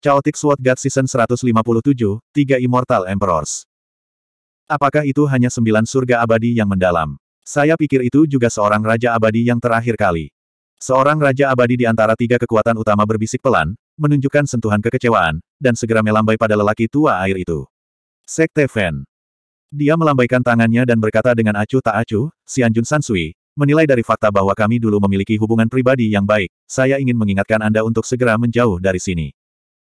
Chaotic Sword God Season 157, 3 Immortal Emperors. Apakah itu hanya sembilan surga abadi yang mendalam? Saya pikir itu juga seorang raja abadi yang terakhir kali. Seorang raja abadi di antara tiga kekuatan utama berbisik pelan, menunjukkan sentuhan kekecewaan, dan segera melambai pada lelaki tua air itu. Sekte Fan. Dia melambaikan tangannya dan berkata dengan acuh tak acuh, Si Anjun Sansui, menilai dari fakta bahwa kami dulu memiliki hubungan pribadi yang baik, saya ingin mengingatkan Anda untuk segera menjauh dari sini.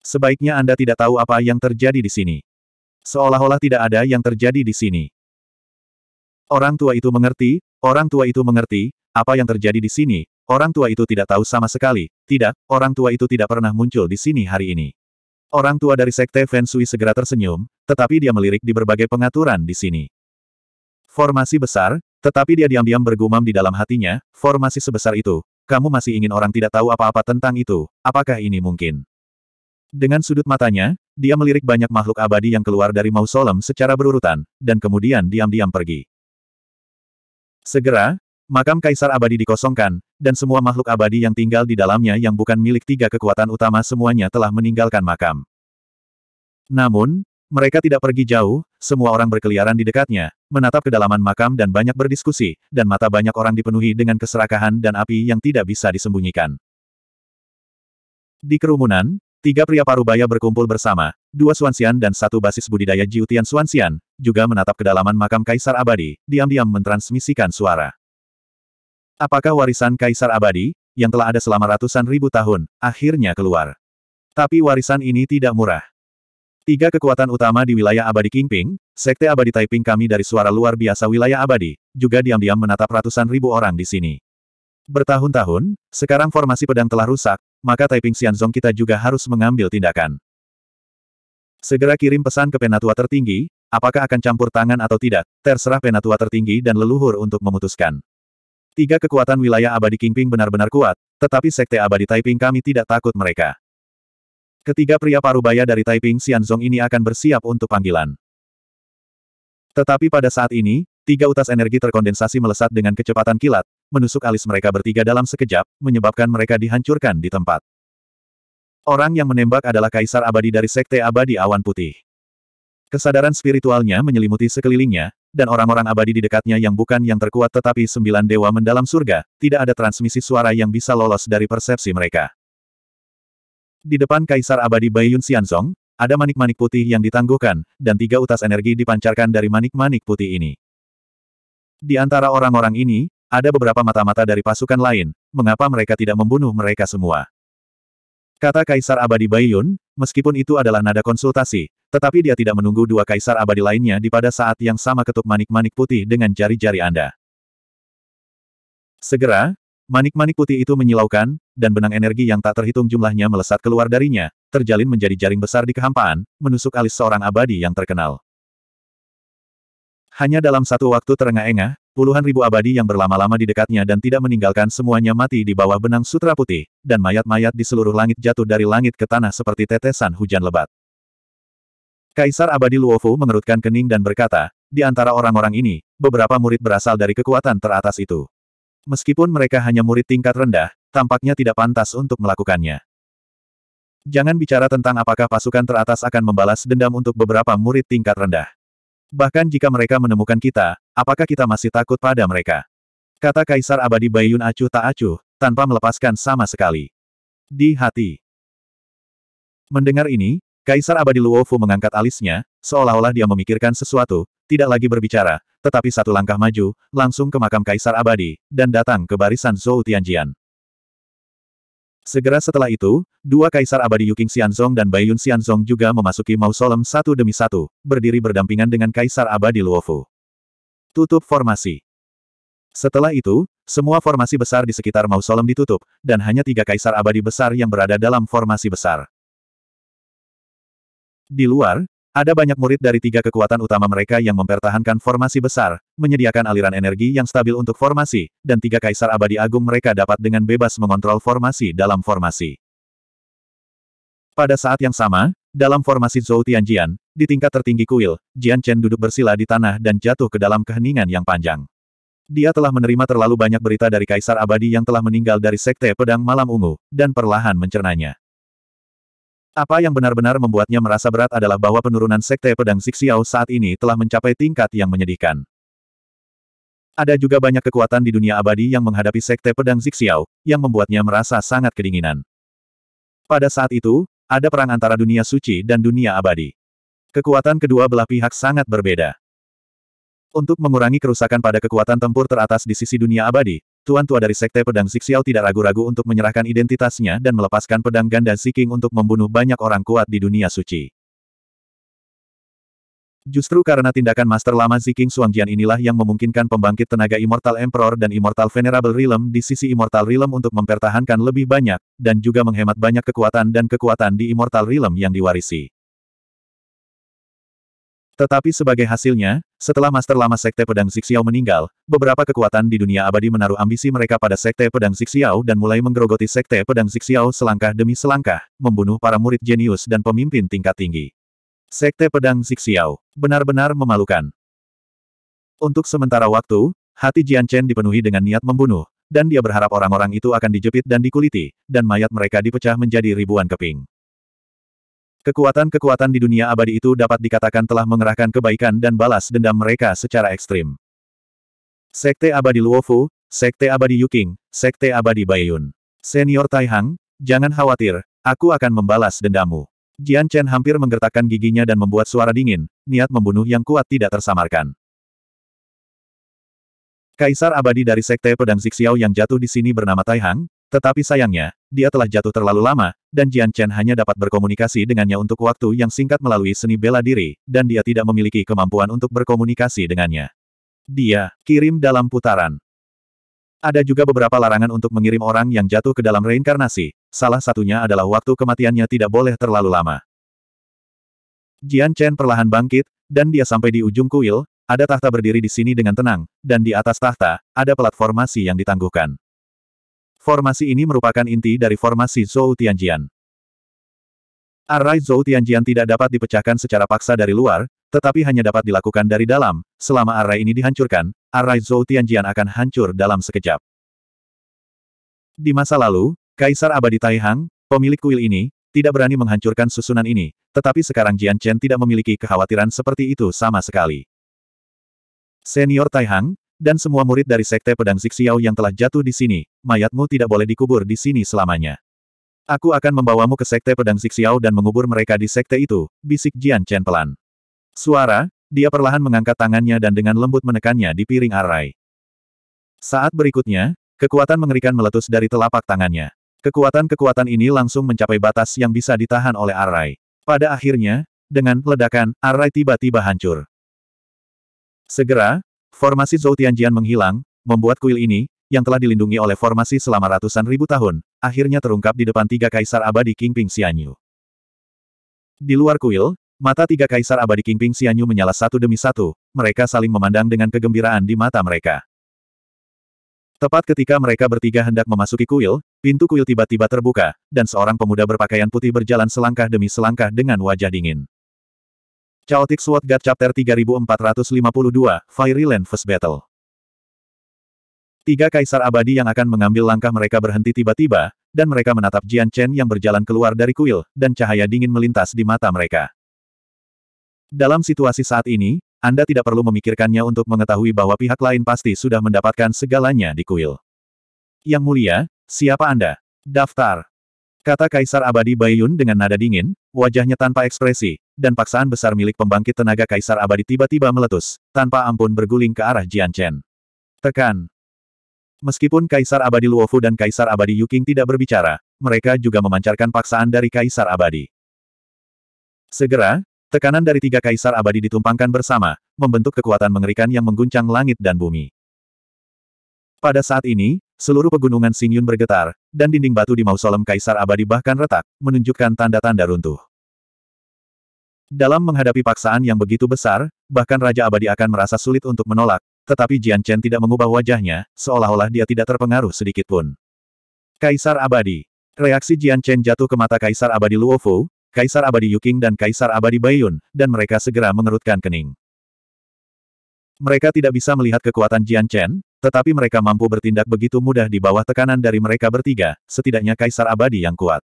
Sebaiknya Anda tidak tahu apa yang terjadi di sini. Seolah-olah tidak ada yang terjadi di sini. Orang tua itu mengerti, orang tua itu mengerti, apa yang terjadi di sini, orang tua itu tidak tahu sama sekali, tidak, orang tua itu tidak pernah muncul di sini hari ini. Orang tua dari Sekte Feng Shui segera tersenyum, tetapi dia melirik di berbagai pengaturan di sini. Formasi besar, tetapi dia diam-diam bergumam di dalam hatinya, formasi sebesar itu, kamu masih ingin orang tidak tahu apa-apa tentang itu, apakah ini mungkin? Dengan sudut matanya, dia melirik banyak makhluk abadi yang keluar dari mausolem secara berurutan, dan kemudian diam-diam pergi. Segera, makam kaisar abadi dikosongkan, dan semua makhluk abadi yang tinggal di dalamnya yang bukan milik tiga kekuatan utama semuanya telah meninggalkan makam. Namun, mereka tidak pergi jauh, semua orang berkeliaran di dekatnya, menatap kedalaman makam dan banyak berdiskusi, dan mata banyak orang dipenuhi dengan keserakahan dan api yang tidak bisa disembunyikan. Di kerumunan, Tiga pria parubaya berkumpul bersama, dua Suansian dan satu basis budidaya Jiutian Suansian juga menatap kedalaman makam Kaisar Abadi, diam-diam mentransmisikan suara. Apakah warisan Kaisar Abadi, yang telah ada selama ratusan ribu tahun, akhirnya keluar? Tapi warisan ini tidak murah. Tiga kekuatan utama di wilayah abadi Kingping, Sekte abadi Taiping kami dari suara luar biasa wilayah abadi, juga diam-diam menatap ratusan ribu orang di sini. Bertahun-tahun, sekarang formasi pedang telah rusak, maka Taiping Xianzong kita juga harus mengambil tindakan. Segera kirim pesan ke penatua tertinggi, apakah akan campur tangan atau tidak, terserah penatua tertinggi dan leluhur untuk memutuskan. Tiga kekuatan wilayah abadi Kingping benar-benar kuat, tetapi sekte abadi Taiping kami tidak takut mereka. Ketiga pria parubaya dari Taiping Xianzong ini akan bersiap untuk panggilan. Tetapi pada saat ini, tiga utas energi terkondensasi melesat dengan kecepatan kilat, menusuk alis mereka bertiga dalam sekejap, menyebabkan mereka dihancurkan di tempat. Orang yang menembak adalah Kaisar Abadi dari Sekte Abadi Awan Putih. Kesadaran spiritualnya menyelimuti sekelilingnya, dan orang-orang abadi di dekatnya yang bukan yang terkuat tetapi sembilan dewa mendalam surga, tidak ada transmisi suara yang bisa lolos dari persepsi mereka. Di depan Kaisar Abadi Baiyun Xianzong, ada manik-manik putih yang ditangguhkan, dan tiga utas energi dipancarkan dari manik-manik putih ini. Di antara orang-orang ini, ada beberapa mata-mata dari pasukan lain, mengapa mereka tidak membunuh mereka semua? Kata Kaisar Abadi Bayun. meskipun itu adalah nada konsultasi, tetapi dia tidak menunggu dua Kaisar Abadi lainnya di pada saat yang sama ketuk manik-manik putih dengan jari-jari Anda. Segera, Manik-manik putih itu menyilaukan, dan benang energi yang tak terhitung jumlahnya melesat keluar darinya, terjalin menjadi jaring besar di kehampaan, menusuk alis seorang abadi yang terkenal. Hanya dalam satu waktu terengah-engah, puluhan ribu abadi yang berlama-lama di dekatnya dan tidak meninggalkan semuanya mati di bawah benang sutra putih, dan mayat-mayat di seluruh langit jatuh dari langit ke tanah seperti tetesan hujan lebat. Kaisar abadi Luofu mengerutkan kening dan berkata, di antara orang-orang ini, beberapa murid berasal dari kekuatan teratas itu. Meskipun mereka hanya murid tingkat rendah, tampaknya tidak pantas untuk melakukannya. Jangan bicara tentang apakah pasukan teratas akan membalas dendam untuk beberapa murid tingkat rendah. Bahkan jika mereka menemukan kita, apakah kita masih takut pada mereka? Kata Kaisar Abadi Bayun acuh tak acuh, tanpa melepaskan sama sekali. Di hati. Mendengar ini, Kaisar Abadi Luofu mengangkat alisnya, seolah-olah dia memikirkan sesuatu, tidak lagi berbicara, tetapi satu langkah maju, langsung ke makam Kaisar Abadi, dan datang ke barisan Zhou Tianjian. Segera setelah itu, dua kaisar abadi Yuking Xianzong dan Bai Yun Xianzong juga memasuki mausolem satu demi satu, berdiri berdampingan dengan kaisar abadi Luofu. Tutup formasi. Setelah itu, semua formasi besar di sekitar mausolem ditutup, dan hanya tiga kaisar abadi besar yang berada dalam formasi besar. Di luar, ada banyak murid dari tiga kekuatan utama mereka yang mempertahankan formasi besar, menyediakan aliran energi yang stabil untuk formasi, dan tiga kaisar abadi agung mereka dapat dengan bebas mengontrol formasi dalam formasi. Pada saat yang sama, dalam formasi Zhou Tianjian, di tingkat tertinggi kuil, Jian Chen duduk bersila di tanah dan jatuh ke dalam keheningan yang panjang. Dia telah menerima terlalu banyak berita dari kaisar abadi yang telah meninggal dari sekte pedang malam ungu, dan perlahan mencernanya. Apa yang benar-benar membuatnya merasa berat adalah bahwa penurunan Sekte Pedang Zixiao saat ini telah mencapai tingkat yang menyedihkan. Ada juga banyak kekuatan di dunia abadi yang menghadapi Sekte Pedang Zixiao, yang membuatnya merasa sangat kedinginan. Pada saat itu, ada perang antara dunia suci dan dunia abadi. Kekuatan kedua belah pihak sangat berbeda. Untuk mengurangi kerusakan pada kekuatan tempur teratas di sisi dunia abadi, Tuan tua dari Sekte Pedang Siksial tidak ragu-ragu untuk menyerahkan identitasnya dan melepaskan pedang ganda Ziking untuk membunuh banyak orang kuat di dunia suci. Justru karena tindakan master lama Ziking Suangjian inilah yang memungkinkan pembangkit tenaga Immortal Emperor dan Immortal Venerable Realm di sisi Immortal Realm untuk mempertahankan lebih banyak, dan juga menghemat banyak kekuatan dan kekuatan di Immortal Realm yang diwarisi. Tetapi sebagai hasilnya, setelah Master Lama Sekte Pedang Zixiao meninggal, beberapa kekuatan di dunia abadi menaruh ambisi mereka pada Sekte Pedang Zixiao dan mulai menggerogoti Sekte Pedang Zixiao selangkah demi selangkah, membunuh para murid jenius dan pemimpin tingkat tinggi. Sekte Pedang Zixiao benar-benar memalukan. Untuk sementara waktu, hati Jian Chen dipenuhi dengan niat membunuh, dan dia berharap orang-orang itu akan dijepit dan dikuliti, dan mayat mereka dipecah menjadi ribuan keping. Kekuatan-kekuatan di dunia abadi itu dapat dikatakan telah mengerahkan kebaikan dan balas dendam mereka secara ekstrim. Sekte Abadi Luofu, Sekte Abadi Yuking, Sekte Abadi Baiyun. Senior Taihang, jangan khawatir, aku akan membalas dendammu. Jian Chen hampir menggertakkan giginya dan membuat suara dingin, niat membunuh yang kuat tidak tersamarkan. Kaisar abadi dari Sekte Pedang Zixiao yang jatuh di sini bernama Taihang, tetapi sayangnya, dia telah jatuh terlalu lama, dan Jian Chen hanya dapat berkomunikasi dengannya untuk waktu yang singkat melalui seni bela diri, dan dia tidak memiliki kemampuan untuk berkomunikasi dengannya. Dia, kirim dalam putaran. Ada juga beberapa larangan untuk mengirim orang yang jatuh ke dalam reinkarnasi, salah satunya adalah waktu kematiannya tidak boleh terlalu lama. Jian Chen perlahan bangkit, dan dia sampai di ujung kuil, ada tahta berdiri di sini dengan tenang, dan di atas tahta, ada platformasi yang ditangguhkan. Formasi ini merupakan inti dari formasi Zhou Tianjian. Arai Zhou Tianjian tidak dapat dipecahkan secara paksa dari luar, tetapi hanya dapat dilakukan dari dalam, selama arai ini dihancurkan, arai Zhou Tianjian akan hancur dalam sekejap. Di masa lalu, Kaisar Abadi Taihang, pemilik kuil ini, tidak berani menghancurkan susunan ini, tetapi sekarang Jian Chen tidak memiliki kekhawatiran seperti itu sama sekali. Senior Taihang, dan semua murid dari Sekte Pedang Zixiao yang telah jatuh di sini, mayatmu tidak boleh dikubur di sini selamanya. Aku akan membawamu ke Sekte Pedang Zixiao dan mengubur mereka di Sekte itu, bisik Jian Chen pelan. Suara, dia perlahan mengangkat tangannya dan dengan lembut menekannya di piring arai. Saat berikutnya, kekuatan mengerikan meletus dari telapak tangannya. Kekuatan-kekuatan ini langsung mencapai batas yang bisa ditahan oleh arai. Pada akhirnya, dengan ledakan, arai tiba-tiba hancur. Segera, Formasi Zhou Tianjian menghilang, membuat kuil ini, yang telah dilindungi oleh formasi selama ratusan ribu tahun, akhirnya terungkap di depan tiga kaisar abadi Kingping Xianyu. Di luar kuil, mata tiga kaisar abadi Kingping Xianyu menyala satu demi satu, mereka saling memandang dengan kegembiraan di mata mereka. Tepat ketika mereka bertiga hendak memasuki kuil, pintu kuil tiba-tiba terbuka, dan seorang pemuda berpakaian putih berjalan selangkah demi selangkah dengan wajah dingin. Chaotic Sword God Chapter 3452, Fiery Land First Battle. Tiga kaisar abadi yang akan mengambil langkah mereka berhenti tiba-tiba, dan mereka menatap Jian Chen yang berjalan keluar dari kuil, dan cahaya dingin melintas di mata mereka. Dalam situasi saat ini, Anda tidak perlu memikirkannya untuk mengetahui bahwa pihak lain pasti sudah mendapatkan segalanya di kuil. Yang mulia, siapa Anda? Daftar. Kata Kaisar Abadi Baiyun dengan nada dingin, wajahnya tanpa ekspresi, dan paksaan besar milik pembangkit tenaga Kaisar Abadi tiba-tiba meletus, tanpa ampun berguling ke arah Jian Chen. Tekan. Meskipun Kaisar Abadi Luofu dan Kaisar Abadi Yuking tidak berbicara, mereka juga memancarkan paksaan dari Kaisar Abadi. Segera, tekanan dari tiga Kaisar Abadi ditumpangkan bersama, membentuk kekuatan mengerikan yang mengguncang langit dan bumi. Pada saat ini, Seluruh pegunungan Xingyun bergetar, dan dinding batu di mausolem Kaisar Abadi bahkan retak, menunjukkan tanda-tanda runtuh. Dalam menghadapi paksaan yang begitu besar, bahkan Raja Abadi akan merasa sulit untuk menolak, tetapi Jian Chen tidak mengubah wajahnya, seolah-olah dia tidak terpengaruh sedikitpun. Kaisar Abadi Reaksi Jian Chen jatuh ke mata Kaisar Abadi Luofu, Kaisar Abadi Yuking dan Kaisar Abadi Baiyun, dan mereka segera mengerutkan kening. Mereka tidak bisa melihat kekuatan Jian Chen, tetapi mereka mampu bertindak begitu mudah di bawah tekanan dari mereka bertiga, setidaknya kaisar abadi yang kuat.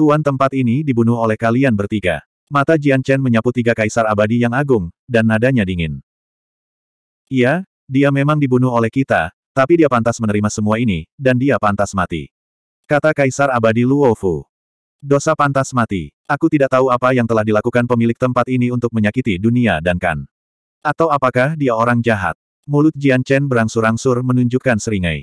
Tuan tempat ini dibunuh oleh kalian bertiga. Mata Jian Chen menyapu tiga kaisar abadi yang agung, dan nadanya dingin. Iya, dia memang dibunuh oleh kita, tapi dia pantas menerima semua ini, dan dia pantas mati. Kata Kaisar Abadi Luofu. Dosa pantas mati. Aku tidak tahu apa yang telah dilakukan pemilik tempat ini untuk menyakiti dunia dan kan. Atau apakah dia orang jahat? Mulut Jian Chen berangsur-angsur menunjukkan seringai.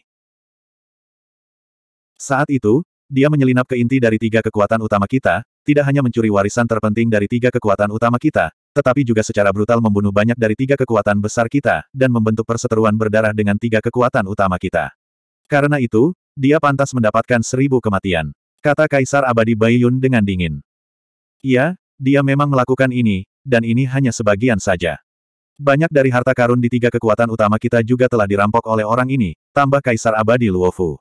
Saat itu, dia menyelinap ke inti dari tiga kekuatan utama kita, tidak hanya mencuri warisan terpenting dari tiga kekuatan utama kita, tetapi juga secara brutal membunuh banyak dari tiga kekuatan besar kita, dan membentuk perseteruan berdarah dengan tiga kekuatan utama kita. Karena itu, dia pantas mendapatkan seribu kematian. Kata Kaisar Abadi Bayun dengan dingin. Iya, dia memang melakukan ini, dan ini hanya sebagian saja. Banyak dari harta karun di tiga kekuatan utama kita juga telah dirampok oleh orang ini, tambah Kaisar Abadi Luofu.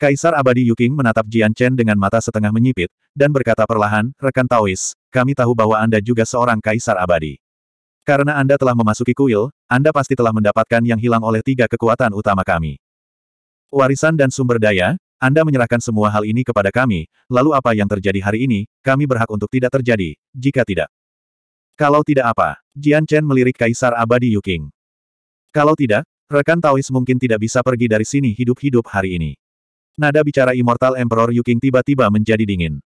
Kaisar Abadi Yuking menatap Jian Chen dengan mata setengah menyipit, dan berkata perlahan, Rekan Taois, kami tahu bahwa Anda juga seorang Kaisar Abadi. Karena Anda telah memasuki kuil, Anda pasti telah mendapatkan yang hilang oleh tiga kekuatan utama kami. Warisan dan sumber daya, Anda menyerahkan semua hal ini kepada kami, lalu apa yang terjadi hari ini, kami berhak untuk tidak terjadi, jika tidak. Kalau tidak apa, Jian Chen melirik Kaisar Abadi Yuking. Kalau tidak, rekan Taois mungkin tidak bisa pergi dari sini hidup-hidup hari ini. Nada bicara Immortal Emperor Yuking tiba-tiba menjadi dingin.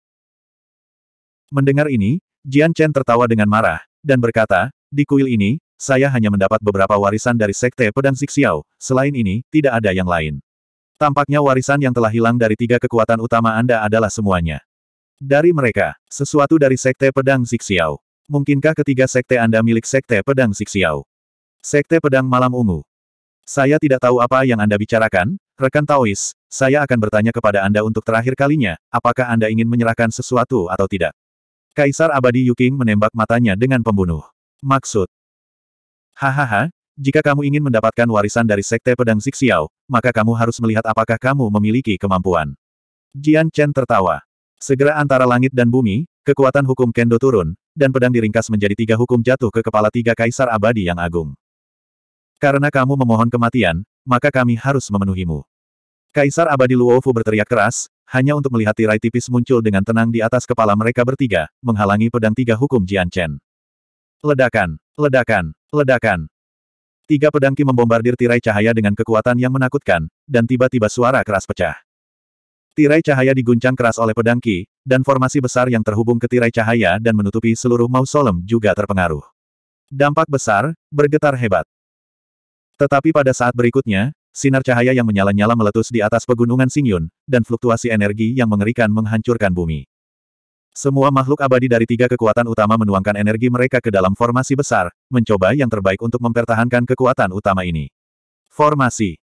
Mendengar ini, Jian Chen tertawa dengan marah, dan berkata, di kuil ini, saya hanya mendapat beberapa warisan dari Sekte Pedang Siksiao, selain ini, tidak ada yang lain. Tampaknya warisan yang telah hilang dari tiga kekuatan utama Anda adalah semuanya. Dari mereka, sesuatu dari Sekte Pedang Siksiao. Mungkinkah ketiga sekte Anda milik sekte pedang Siksiao? Sekte pedang malam ungu. Saya tidak tahu apa yang Anda bicarakan, rekan Taois, saya akan bertanya kepada Anda untuk terakhir kalinya, apakah Anda ingin menyerahkan sesuatu atau tidak? Kaisar Abadi Yuking menembak matanya dengan pembunuh. Maksud? Hahaha, jika kamu ingin mendapatkan warisan dari Sekte Pedang Siksiao, maka kamu harus melihat apakah kamu memiliki kemampuan. Jian Chen tertawa. Segera antara langit dan bumi, kekuatan hukum Kendo turun, dan pedang diringkas menjadi tiga hukum jatuh ke kepala tiga kaisar abadi yang agung. Karena kamu memohon kematian, maka kami harus memenuhimu. Kaisar abadi Luofu berteriak keras, hanya untuk melihat tirai tipis muncul dengan tenang di atas kepala mereka bertiga, menghalangi pedang tiga hukum Chen. Ledakan, ledakan, ledakan. Tiga pedangki Ki membombardir tirai cahaya dengan kekuatan yang menakutkan, dan tiba-tiba suara keras pecah. Tirai cahaya diguncang keras oleh pedang Ki, dan formasi besar yang terhubung ke tirai cahaya dan menutupi seluruh mausolem juga terpengaruh. Dampak besar, bergetar hebat. Tetapi pada saat berikutnya, sinar cahaya yang menyala-nyala meletus di atas pegunungan Singyun, dan fluktuasi energi yang mengerikan menghancurkan bumi. Semua makhluk abadi dari tiga kekuatan utama menuangkan energi mereka ke dalam formasi besar, mencoba yang terbaik untuk mempertahankan kekuatan utama ini. Formasi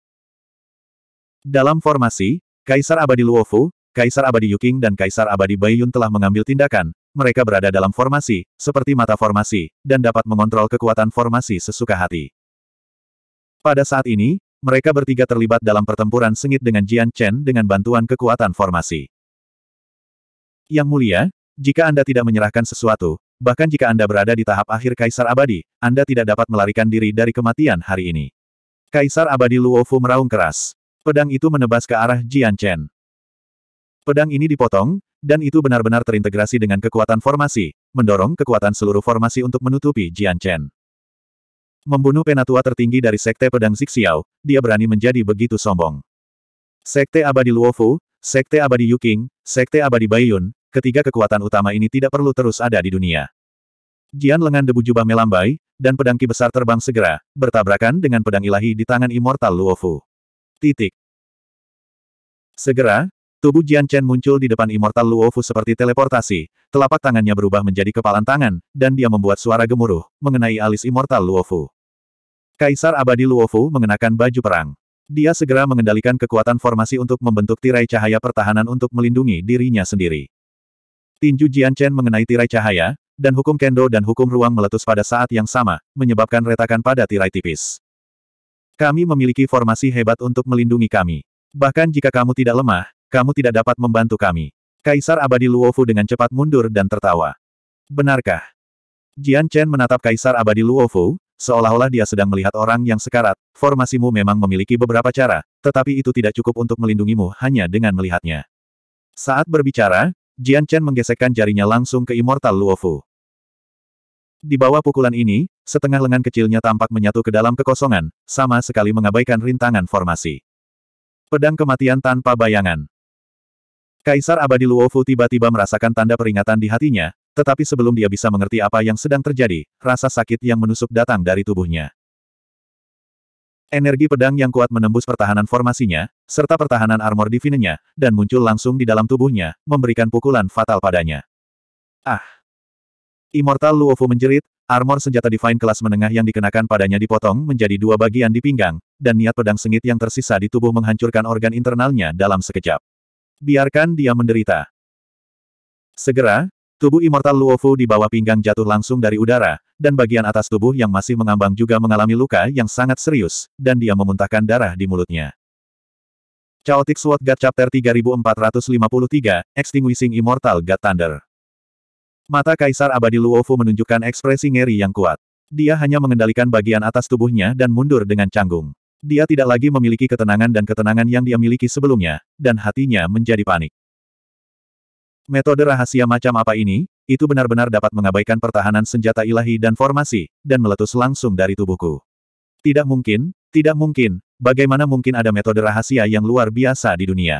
Dalam formasi, Kaisar Abadi Luofu, Kaisar Abadi Yuking dan Kaisar Abadi Baiyun telah mengambil tindakan, mereka berada dalam formasi, seperti mata formasi, dan dapat mengontrol kekuatan formasi sesuka hati. Pada saat ini, mereka bertiga terlibat dalam pertempuran sengit dengan Jian Chen dengan bantuan kekuatan formasi. Yang mulia, jika Anda tidak menyerahkan sesuatu, bahkan jika Anda berada di tahap akhir Kaisar Abadi, Anda tidak dapat melarikan diri dari kematian hari ini. Kaisar Abadi Luofu meraung keras. Pedang itu menebas ke arah Jian Chen. Pedang ini dipotong, dan itu benar-benar terintegrasi dengan kekuatan formasi, mendorong kekuatan seluruh formasi untuk menutupi Jian Chen. Membunuh penatua tertinggi dari Sekte Pedang Zixiao, dia berani menjadi begitu sombong. Sekte Abadi Luofu, Sekte Abadi Yuking, Sekte Abadi Baiyun, ketiga kekuatan utama ini tidak perlu terus ada di dunia. Jian lengan debu jubah melambai, dan pedang ki besar terbang segera, bertabrakan dengan pedang ilahi di tangan Immortal Luofu. Titik. Segera, tubuh Jian Chen muncul di depan Immortal Luofu seperti teleportasi, telapak tangannya berubah menjadi kepalan tangan, dan dia membuat suara gemuruh, mengenai alis Immortal Luofu. Kaisar Abadi Luofu mengenakan baju perang. Dia segera mengendalikan kekuatan formasi untuk membentuk tirai cahaya pertahanan untuk melindungi dirinya sendiri. Tinju Jian Chen mengenai tirai cahaya, dan hukum kendo dan hukum ruang meletus pada saat yang sama, menyebabkan retakan pada tirai tipis. Kami memiliki formasi hebat untuk melindungi kami. Bahkan jika kamu tidak lemah, kamu tidak dapat membantu kami. Kaisar Abadi Luofu dengan cepat mundur dan tertawa. Benarkah? Jian Chen menatap Kaisar Abadi Luofu, seolah-olah dia sedang melihat orang yang sekarat, formasimu memang memiliki beberapa cara, tetapi itu tidak cukup untuk melindungimu hanya dengan melihatnya. Saat berbicara, Jian Chen menggesekkan jarinya langsung ke Immortal Luofu. Di bawah pukulan ini, Setengah lengan kecilnya tampak menyatu ke dalam kekosongan, sama sekali mengabaikan rintangan formasi. Pedang kematian tanpa bayangan. Kaisar abadi Luofu tiba-tiba merasakan tanda peringatan di hatinya, tetapi sebelum dia bisa mengerti apa yang sedang terjadi, rasa sakit yang menusuk datang dari tubuhnya. Energi pedang yang kuat menembus pertahanan formasinya, serta pertahanan armor divinenya, dan muncul langsung di dalam tubuhnya, memberikan pukulan fatal padanya. Ah! Immortal Luofu menjerit, Armor senjata Divine kelas menengah yang dikenakan padanya dipotong menjadi dua bagian di pinggang, dan niat pedang sengit yang tersisa di tubuh menghancurkan organ internalnya dalam sekejap. Biarkan dia menderita. Segera, tubuh Immortal Luofu di bawah pinggang jatuh langsung dari udara, dan bagian atas tubuh yang masih mengambang juga mengalami luka yang sangat serius, dan dia memuntahkan darah di mulutnya. Chaotic Sword God Chapter 3453, Extinguishing Immortal God Thunder Mata Kaisar Abadi Luofu menunjukkan ekspresi ngeri yang kuat. Dia hanya mengendalikan bagian atas tubuhnya dan mundur dengan canggung. Dia tidak lagi memiliki ketenangan dan ketenangan yang dia miliki sebelumnya, dan hatinya menjadi panik. Metode rahasia macam apa ini, itu benar-benar dapat mengabaikan pertahanan senjata ilahi dan formasi, dan meletus langsung dari tubuhku. Tidak mungkin, tidak mungkin, bagaimana mungkin ada metode rahasia yang luar biasa di dunia.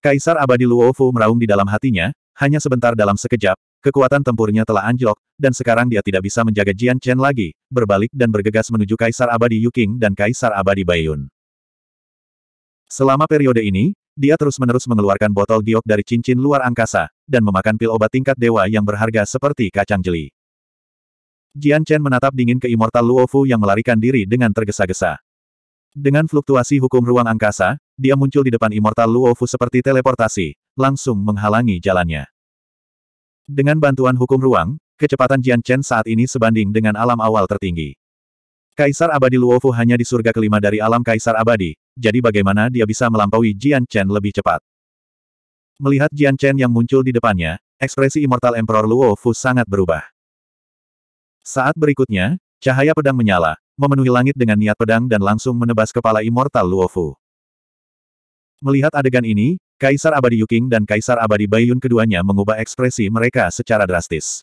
Kaisar abadi Luofu meraung di dalam hatinya, hanya sebentar dalam sekejap, kekuatan tempurnya telah anjlok, dan sekarang dia tidak bisa menjaga Jian Chen lagi, berbalik dan bergegas menuju Kaisar Abadi Yuking dan Kaisar Abadi Baiyun. Selama periode ini, dia terus-menerus mengeluarkan botol giok dari cincin luar angkasa, dan memakan pil obat tingkat dewa yang berharga seperti kacang jeli. Jian Chen menatap dingin ke Immortal Luofu yang melarikan diri dengan tergesa-gesa. Dengan fluktuasi hukum ruang angkasa, dia muncul di depan Immortal Luofu seperti teleportasi, langsung menghalangi jalannya. Dengan bantuan hukum ruang, kecepatan Jian Chen saat ini sebanding dengan alam awal tertinggi. Kaisar abadi Luofu hanya di surga kelima dari alam kaisar abadi, jadi bagaimana dia bisa melampaui Jian Chen lebih cepat? Melihat Jian Chen yang muncul di depannya, ekspresi Immortal Emperor Luofu sangat berubah. Saat berikutnya, cahaya pedang menyala, memenuhi langit dengan niat pedang dan langsung menebas kepala Immortal Luofu. Melihat adegan ini, Kaisar Abadi Yuking dan Kaisar Abadi Bayun keduanya mengubah ekspresi mereka secara drastis.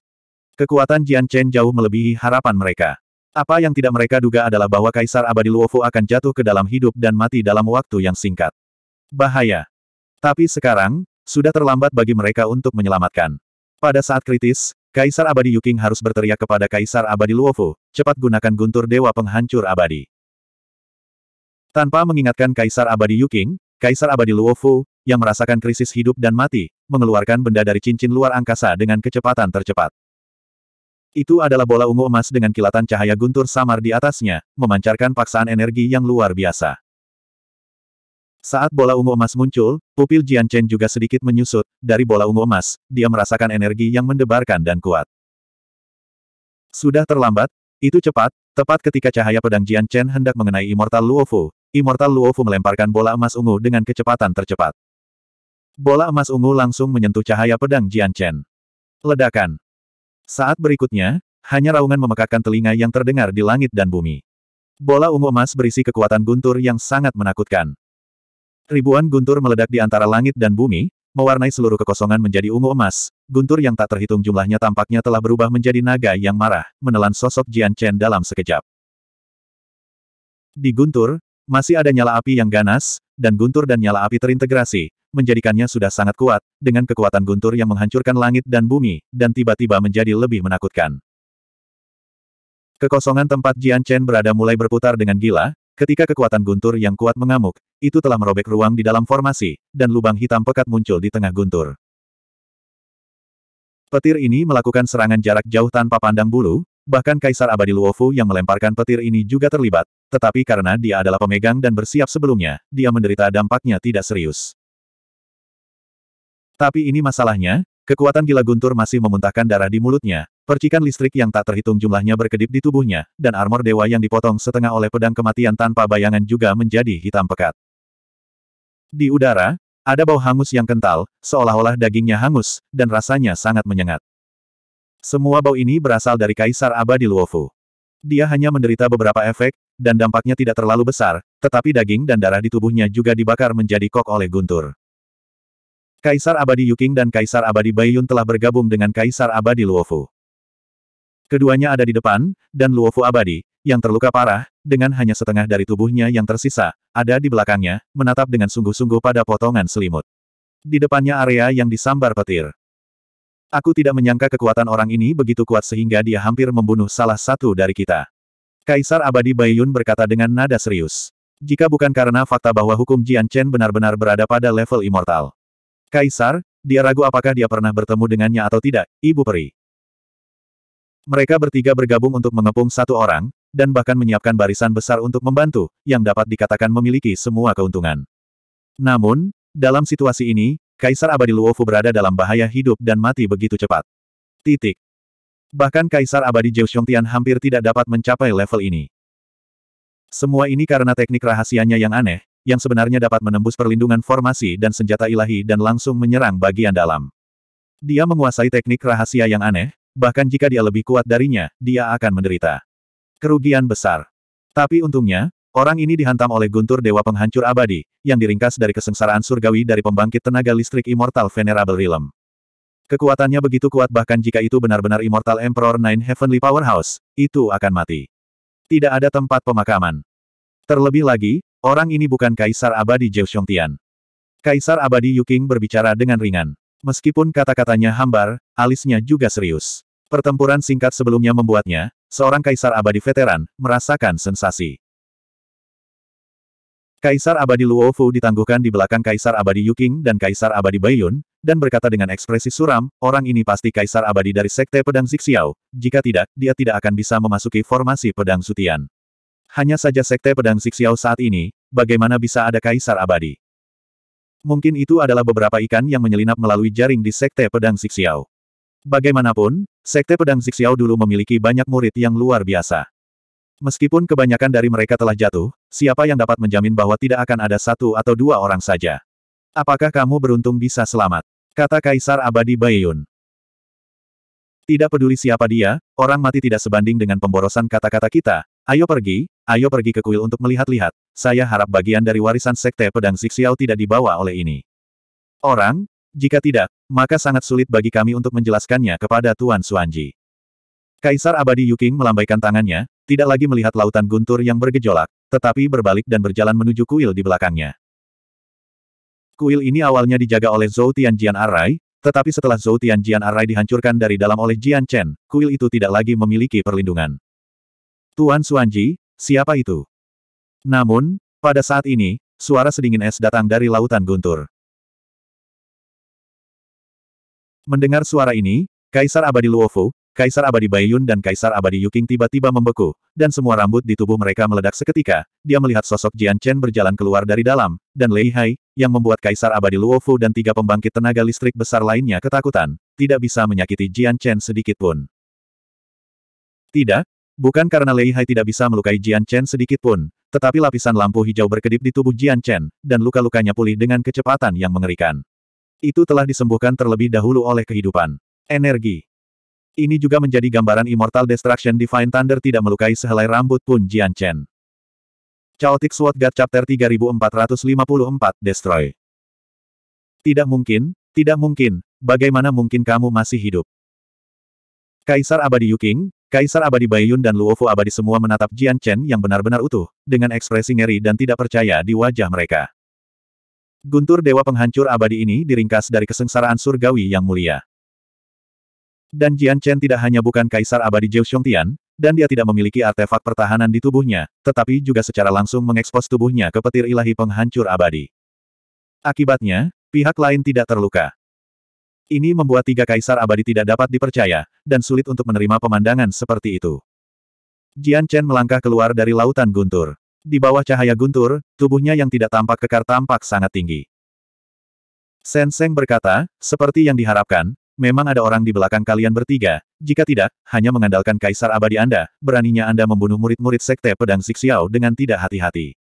Kekuatan Jian Chen jauh melebihi harapan mereka. Apa yang tidak mereka duga adalah bahwa Kaisar Abadi Luofu akan jatuh ke dalam hidup dan mati dalam waktu yang singkat. Bahaya. Tapi sekarang, sudah terlambat bagi mereka untuk menyelamatkan. Pada saat kritis, Kaisar Abadi Yuking harus berteriak kepada Kaisar Abadi Luofu, cepat gunakan guntur Dewa Penghancur Abadi. Tanpa mengingatkan Kaisar Abadi Yuking, Kaisar Abadi Luofu, yang merasakan krisis hidup dan mati, mengeluarkan benda dari cincin luar angkasa dengan kecepatan tercepat. Itu adalah bola ungu emas dengan kilatan cahaya guntur samar di atasnya, memancarkan paksaan energi yang luar biasa. Saat bola ungu emas muncul, pupil Jian Chen juga sedikit menyusut, dari bola ungu emas, dia merasakan energi yang mendebarkan dan kuat. Sudah terlambat, itu cepat, tepat ketika cahaya pedang Jian Chen hendak mengenai Immortal Luofu, Immortal Luofu melemparkan bola emas ungu dengan kecepatan tercepat. Bola emas ungu langsung menyentuh cahaya pedang Jian Chen. Ledakan. Saat berikutnya, hanya raungan memekakkan telinga yang terdengar di langit dan bumi. Bola ungu emas berisi kekuatan guntur yang sangat menakutkan. Ribuan guntur meledak di antara langit dan bumi, mewarnai seluruh kekosongan menjadi ungu emas. Guntur yang tak terhitung jumlahnya tampaknya telah berubah menjadi naga yang marah, menelan sosok Jian Chen dalam sekejap. Di guntur, masih ada nyala api yang ganas, dan guntur dan nyala api terintegrasi, menjadikannya sudah sangat kuat, dengan kekuatan guntur yang menghancurkan langit dan bumi, dan tiba-tiba menjadi lebih menakutkan. Kekosongan tempat Jian Chen berada mulai berputar dengan gila, ketika kekuatan guntur yang kuat mengamuk, itu telah merobek ruang di dalam formasi, dan lubang hitam pekat muncul di tengah guntur. Petir ini melakukan serangan jarak jauh tanpa pandang bulu, bahkan Kaisar Abadi Luofu yang melemparkan petir ini juga terlibat, tetapi karena dia adalah pemegang dan bersiap sebelumnya, dia menderita dampaknya tidak serius. Tapi ini masalahnya, kekuatan gila guntur masih memuntahkan darah di mulutnya, percikan listrik yang tak terhitung jumlahnya berkedip di tubuhnya, dan armor dewa yang dipotong setengah oleh pedang kematian tanpa bayangan juga menjadi hitam pekat. Di udara, ada bau hangus yang kental, seolah-olah dagingnya hangus, dan rasanya sangat menyengat. Semua bau ini berasal dari Kaisar Abadi Luofu. Dia hanya menderita beberapa efek, dan dampaknya tidak terlalu besar, tetapi daging dan darah di tubuhnya juga dibakar menjadi kok oleh guntur. Kaisar Abadi Yuking dan Kaisar Abadi Baiyun telah bergabung dengan Kaisar Abadi Luofu. Keduanya ada di depan, dan Luofu Abadi, yang terluka parah, dengan hanya setengah dari tubuhnya yang tersisa, ada di belakangnya, menatap dengan sungguh-sungguh pada potongan selimut. Di depannya area yang disambar petir. Aku tidak menyangka kekuatan orang ini begitu kuat sehingga dia hampir membunuh salah satu dari kita. Kaisar Abadi Baiyun berkata dengan nada serius. Jika bukan karena fakta bahwa hukum Jian Chen benar-benar berada pada level immortal. Kaisar, dia ragu apakah dia pernah bertemu dengannya atau tidak, Ibu Peri. Mereka bertiga bergabung untuk mengepung satu orang, dan bahkan menyiapkan barisan besar untuk membantu, yang dapat dikatakan memiliki semua keuntungan. Namun, dalam situasi ini, Kaisar Abadi Luofu berada dalam bahaya hidup dan mati begitu cepat. Titik. Bahkan Kaisar Abadi Zhou Tian hampir tidak dapat mencapai level ini. Semua ini karena teknik rahasianya yang aneh, yang sebenarnya dapat menembus perlindungan formasi dan senjata ilahi dan langsung menyerang bagian dalam. Dia menguasai teknik rahasia yang aneh, bahkan jika dia lebih kuat darinya, dia akan menderita. Kerugian besar. Tapi untungnya, orang ini dihantam oleh guntur dewa penghancur abadi, yang diringkas dari kesengsaraan surgawi dari pembangkit tenaga listrik Immortal Venerable Realm. Kekuatannya begitu kuat bahkan jika itu benar-benar Immortal Emperor Nine Heavenly Powerhouse, itu akan mati. Tidak ada tempat pemakaman. Terlebih lagi, Orang ini bukan Kaisar Abadi Zhou Tian. Kaisar Abadi Yuking berbicara dengan ringan. Meskipun kata-katanya hambar, alisnya juga serius. Pertempuran singkat sebelumnya membuatnya, seorang Kaisar Abadi veteran, merasakan sensasi. Kaisar Abadi Luofu ditangguhkan di belakang Kaisar Abadi Yuking dan Kaisar Abadi Baiyun, dan berkata dengan ekspresi suram, orang ini pasti Kaisar Abadi dari Sekte Pedang Zixiao, jika tidak, dia tidak akan bisa memasuki formasi Pedang Sutian. Hanya saja Sekte Pedang Siksiao saat ini, bagaimana bisa ada Kaisar Abadi? Mungkin itu adalah beberapa ikan yang menyelinap melalui jaring di Sekte Pedang Siksiao. Bagaimanapun, Sekte Pedang Siksiao dulu memiliki banyak murid yang luar biasa. Meskipun kebanyakan dari mereka telah jatuh, siapa yang dapat menjamin bahwa tidak akan ada satu atau dua orang saja? Apakah kamu beruntung bisa selamat? Kata Kaisar Abadi Bayun. Tidak peduli siapa dia, orang mati tidak sebanding dengan pemborosan kata-kata kita, Ayo pergi, ayo pergi ke kuil untuk melihat-lihat, saya harap bagian dari warisan sekte pedang Zixiao tidak dibawa oleh ini. Orang? Jika tidak, maka sangat sulit bagi kami untuk menjelaskannya kepada Tuan Suanji. Kaisar Abadi Yuking melambaikan tangannya, tidak lagi melihat lautan guntur yang bergejolak, tetapi berbalik dan berjalan menuju kuil di belakangnya. Kuil ini awalnya dijaga oleh Zhou Tianjian Arai, tetapi setelah Zhou Tianjian Arai dihancurkan dari dalam oleh Jian Chen, kuil itu tidak lagi memiliki perlindungan. Tuan Suanji, siapa itu? Namun, pada saat ini, suara sedingin es datang dari lautan guntur. Mendengar suara ini, Kaisar Abadi Luofu, Kaisar Abadi Baiyun dan Kaisar Abadi Yuking tiba-tiba membeku, dan semua rambut di tubuh mereka meledak seketika, dia melihat sosok Jian Chen berjalan keluar dari dalam, dan Lei Hai, yang membuat Kaisar Abadi Luofu dan tiga pembangkit tenaga listrik besar lainnya ketakutan, tidak bisa menyakiti Jian Chen sedikitpun. Tidak, Bukan karena Lei Hai tidak bisa melukai Jian Chen sedikit pun, tetapi lapisan lampu hijau berkedip di tubuh Jian Chen, dan luka-lukanya pulih dengan kecepatan yang mengerikan. Itu telah disembuhkan terlebih dahulu oleh kehidupan. Energi. Ini juga menjadi gambaran Immortal Destruction Divine Thunder tidak melukai sehelai rambut pun Jian Chen. Chaotic Sword God Chapter 3454 Destroy. Tidak mungkin, tidak mungkin, bagaimana mungkin kamu masih hidup? Kaisar Abadi Yuking, Kaisar abadi Baiyun dan Luofu abadi semua menatap Jian Chen yang benar-benar utuh, dengan ekspresi ngeri dan tidak percaya di wajah mereka. Guntur dewa penghancur abadi ini diringkas dari kesengsaraan surgawi yang mulia. Dan Jian Chen tidak hanya bukan kaisar abadi Zhou Xiongtian, dan dia tidak memiliki artefak pertahanan di tubuhnya, tetapi juga secara langsung mengekspos tubuhnya ke petir ilahi penghancur abadi. Akibatnya, pihak lain tidak terluka. Ini membuat tiga kaisar abadi tidak dapat dipercaya, dan sulit untuk menerima pemandangan seperti itu. Jian Chen melangkah keluar dari lautan guntur. Di bawah cahaya guntur, tubuhnya yang tidak tampak kekar tampak sangat tinggi. Sen Seng berkata, seperti yang diharapkan, memang ada orang di belakang kalian bertiga, jika tidak, hanya mengandalkan kaisar abadi Anda, beraninya Anda membunuh murid-murid sekte pedang Xiao dengan tidak hati-hati.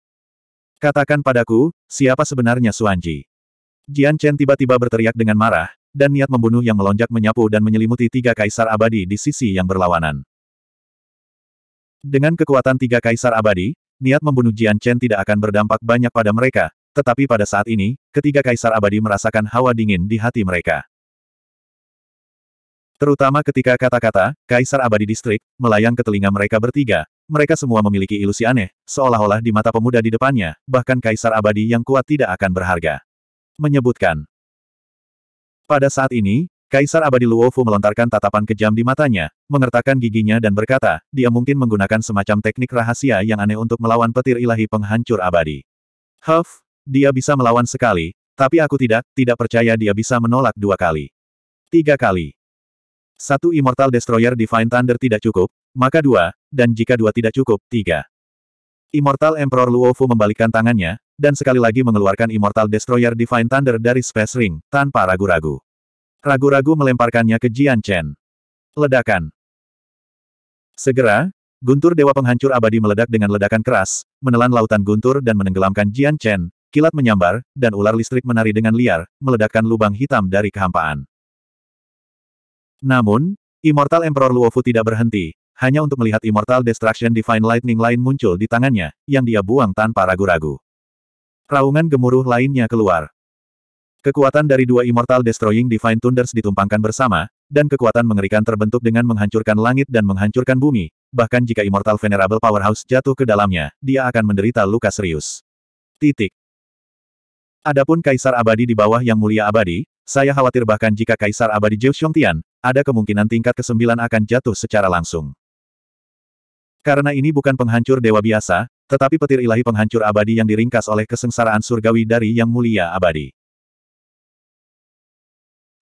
Katakan padaku, siapa sebenarnya Suanji? Jian Chen tiba-tiba berteriak dengan marah, dan niat membunuh yang melonjak menyapu dan menyelimuti tiga kaisar abadi di sisi yang berlawanan. Dengan kekuatan tiga kaisar abadi, niat membunuh Jian Chen tidak akan berdampak banyak pada mereka, tetapi pada saat ini, ketiga kaisar abadi merasakan hawa dingin di hati mereka. Terutama ketika kata-kata, kaisar abadi distrik, melayang ke telinga mereka bertiga, mereka semua memiliki ilusi aneh, seolah-olah di mata pemuda di depannya, bahkan kaisar abadi yang kuat tidak akan berharga. Menyebutkan, pada saat ini, Kaisar Abadi Luofu melontarkan tatapan kejam di matanya, mengertakkan giginya dan berkata, dia mungkin menggunakan semacam teknik rahasia yang aneh untuk melawan petir ilahi penghancur abadi. Huff, dia bisa melawan sekali, tapi aku tidak, tidak percaya dia bisa menolak dua kali. Tiga kali. Satu Immortal Destroyer Divine Thunder tidak cukup, maka dua, dan jika dua tidak cukup, tiga. Immortal Emperor Luofu membalikkan tangannya, dan sekali lagi mengeluarkan Immortal Destroyer Divine Thunder dari Space Ring, tanpa ragu-ragu. Ragu-ragu melemparkannya ke Jian Chen. Ledakan. Segera, guntur Dewa Penghancur Abadi meledak dengan ledakan keras, menelan lautan guntur dan menenggelamkan Jian Chen, kilat menyambar, dan ular listrik menari dengan liar, meledakkan lubang hitam dari kehampaan. Namun, Immortal Emperor Luofu tidak berhenti, hanya untuk melihat Immortal Destruction Divine Lightning lain muncul di tangannya, yang dia buang tanpa ragu-ragu. Raungan gemuruh lainnya keluar. Kekuatan dari dua Immortal Destroying Divine Thunders ditumpangkan bersama, dan kekuatan mengerikan terbentuk dengan menghancurkan langit dan menghancurkan bumi, bahkan jika Immortal Venerable Powerhouse jatuh ke dalamnya, dia akan menderita luka serius. Titik. Adapun Kaisar Abadi di bawah Yang Mulia Abadi, saya khawatir bahkan jika Kaisar Abadi Zhou Tian, ada kemungkinan tingkat ke-9 akan jatuh secara langsung. Karena ini bukan penghancur dewa biasa, tetapi petir ilahi penghancur abadi yang diringkas oleh kesengsaraan surgawi dari Yang Mulia Abadi.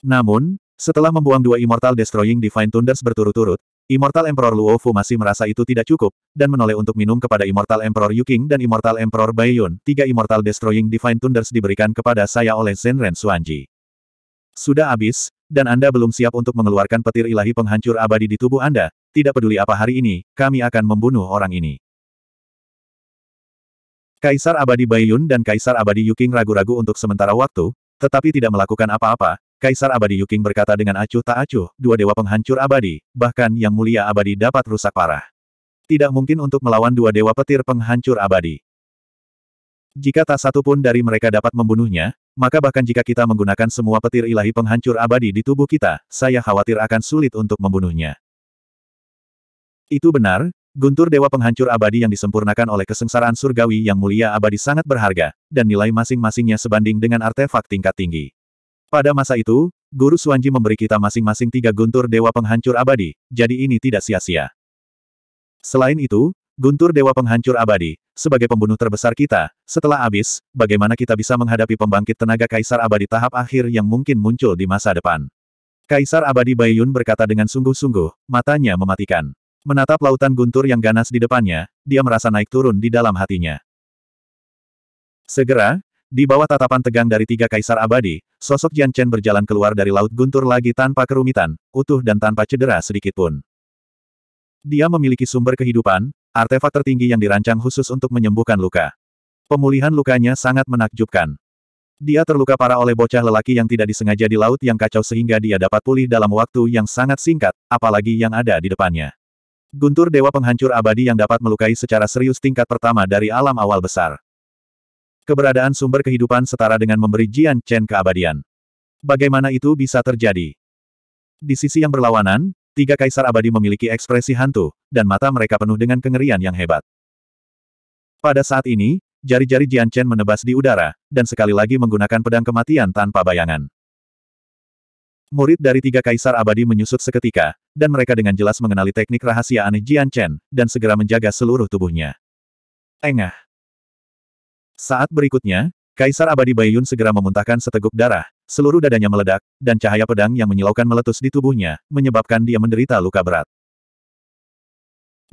Namun, setelah membuang dua Immortal Destroying Divine Thunders berturut-turut, Immortal Emperor Luo Fu masih merasa itu tidak cukup, dan menoleh untuk minum kepada Immortal Emperor Yuking dan Immortal Emperor Baiyun. Tiga Immortal Destroying Divine Thunders diberikan kepada saya oleh Zenren Suanji. Sudah habis, dan Anda belum siap untuk mengeluarkan petir ilahi penghancur abadi di tubuh Anda, tidak peduli apa hari ini, kami akan membunuh orang ini. Kaisar Abadi Baiyun dan Kaisar Abadi Yuking ragu-ragu untuk sementara waktu, tetapi tidak melakukan apa-apa, Kaisar Abadi Yuking berkata dengan acuh tak acuh, dua dewa penghancur abadi, bahkan yang mulia abadi dapat rusak parah. Tidak mungkin untuk melawan dua dewa petir penghancur abadi. Jika tak satu pun dari mereka dapat membunuhnya, maka bahkan jika kita menggunakan semua petir ilahi penghancur abadi di tubuh kita, saya khawatir akan sulit untuk membunuhnya. Itu benar, Guntur Dewa Penghancur Abadi yang disempurnakan oleh kesengsaraan surgawi yang mulia abadi sangat berharga, dan nilai masing-masingnya sebanding dengan artefak tingkat tinggi. Pada masa itu, Guru Suanji memberi kita masing-masing tiga Guntur Dewa Penghancur Abadi, jadi ini tidak sia-sia. Selain itu, Guntur Dewa Penghancur Abadi, sebagai pembunuh terbesar kita, setelah habis, bagaimana kita bisa menghadapi pembangkit tenaga Kaisar Abadi tahap akhir yang mungkin muncul di masa depan. Kaisar Abadi Bayun berkata dengan sungguh-sungguh, matanya mematikan. Menatap lautan guntur yang ganas di depannya, dia merasa naik turun di dalam hatinya. Segera, di bawah tatapan tegang dari tiga kaisar abadi, sosok Jian Chen berjalan keluar dari laut guntur lagi tanpa kerumitan, utuh dan tanpa cedera sedikitpun. Dia memiliki sumber kehidupan, artefak tertinggi yang dirancang khusus untuk menyembuhkan luka. Pemulihan lukanya sangat menakjubkan. Dia terluka parah oleh bocah lelaki yang tidak disengaja di laut yang kacau sehingga dia dapat pulih dalam waktu yang sangat singkat, apalagi yang ada di depannya. Guntur Dewa Penghancur Abadi yang dapat melukai secara serius tingkat pertama dari alam awal besar. Keberadaan sumber kehidupan setara dengan memberi Jian Chen keabadian. Bagaimana itu bisa terjadi? Di sisi yang berlawanan, tiga kaisar abadi memiliki ekspresi hantu, dan mata mereka penuh dengan kengerian yang hebat. Pada saat ini, jari-jari Jian Chen menebas di udara, dan sekali lagi menggunakan pedang kematian tanpa bayangan. Murid dari tiga kaisar abadi menyusut seketika, dan mereka dengan jelas mengenali teknik rahasia aneh Jian Chen, dan segera menjaga seluruh tubuhnya. Engah. Saat berikutnya, Kaisar abadi Baiyun segera memuntahkan seteguk darah, seluruh dadanya meledak, dan cahaya pedang yang menyilaukan meletus di tubuhnya, menyebabkan dia menderita luka berat.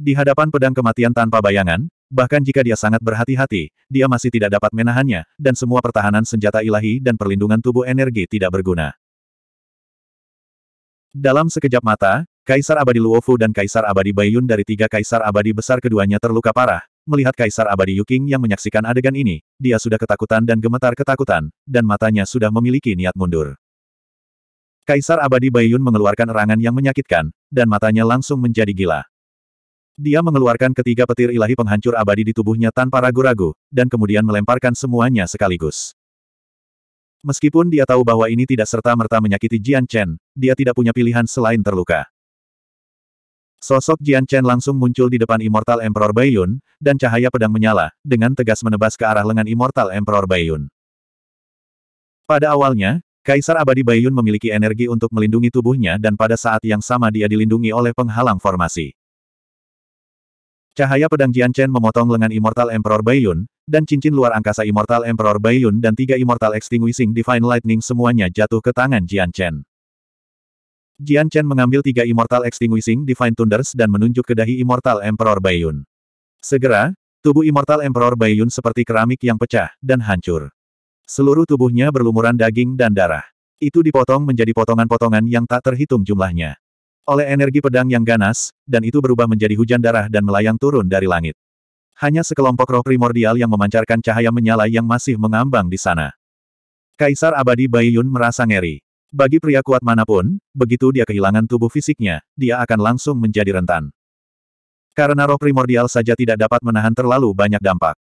Di hadapan pedang kematian tanpa bayangan, bahkan jika dia sangat berhati-hati, dia masih tidak dapat menahannya, dan semua pertahanan senjata ilahi dan perlindungan tubuh energi tidak berguna. Dalam sekejap mata, Kaisar Abadi Luofu dan Kaisar Abadi Baiyun dari tiga Kaisar Abadi besar keduanya terluka parah. Melihat Kaisar Abadi Yuking yang menyaksikan adegan ini, dia sudah ketakutan dan gemetar ketakutan, dan matanya sudah memiliki niat mundur. Kaisar Abadi Baiyun mengeluarkan erangan yang menyakitkan, dan matanya langsung menjadi gila. Dia mengeluarkan ketiga petir ilahi penghancur abadi di tubuhnya tanpa ragu-ragu, dan kemudian melemparkan semuanya sekaligus. Meskipun dia tahu bahwa ini tidak serta-merta menyakiti Jian Chen, dia tidak punya pilihan selain terluka. Sosok Jian Chen langsung muncul di depan Immortal Emperor Baiyun, dan cahaya pedang menyala, dengan tegas menebas ke arah lengan Immortal Emperor Baiyun. Pada awalnya, Kaisar Abadi Baiyun memiliki energi untuk melindungi tubuhnya dan pada saat yang sama dia dilindungi oleh penghalang formasi. Cahaya pedang Jian Chen memotong lengan Immortal Emperor Baiyun, dan cincin luar angkasa Immortal Emperor Baiyun dan tiga Immortal Extinguishing Divine Lightning semuanya jatuh ke tangan Jian Chen. Jian Chen mengambil tiga Immortal Extinguishing Divine Thunders dan menunjuk ke dahi Immortal Emperor Baiyun. Segera, tubuh Immortal Emperor Baiyun seperti keramik yang pecah dan hancur. Seluruh tubuhnya berlumuran daging dan darah. Itu dipotong menjadi potongan-potongan yang tak terhitung jumlahnya. Oleh energi pedang yang ganas, dan itu berubah menjadi hujan darah dan melayang turun dari langit. Hanya sekelompok roh primordial yang memancarkan cahaya menyala yang masih mengambang di sana. Kaisar abadi Bai merasa ngeri. Bagi pria kuat manapun, begitu dia kehilangan tubuh fisiknya, dia akan langsung menjadi rentan. Karena roh primordial saja tidak dapat menahan terlalu banyak dampak.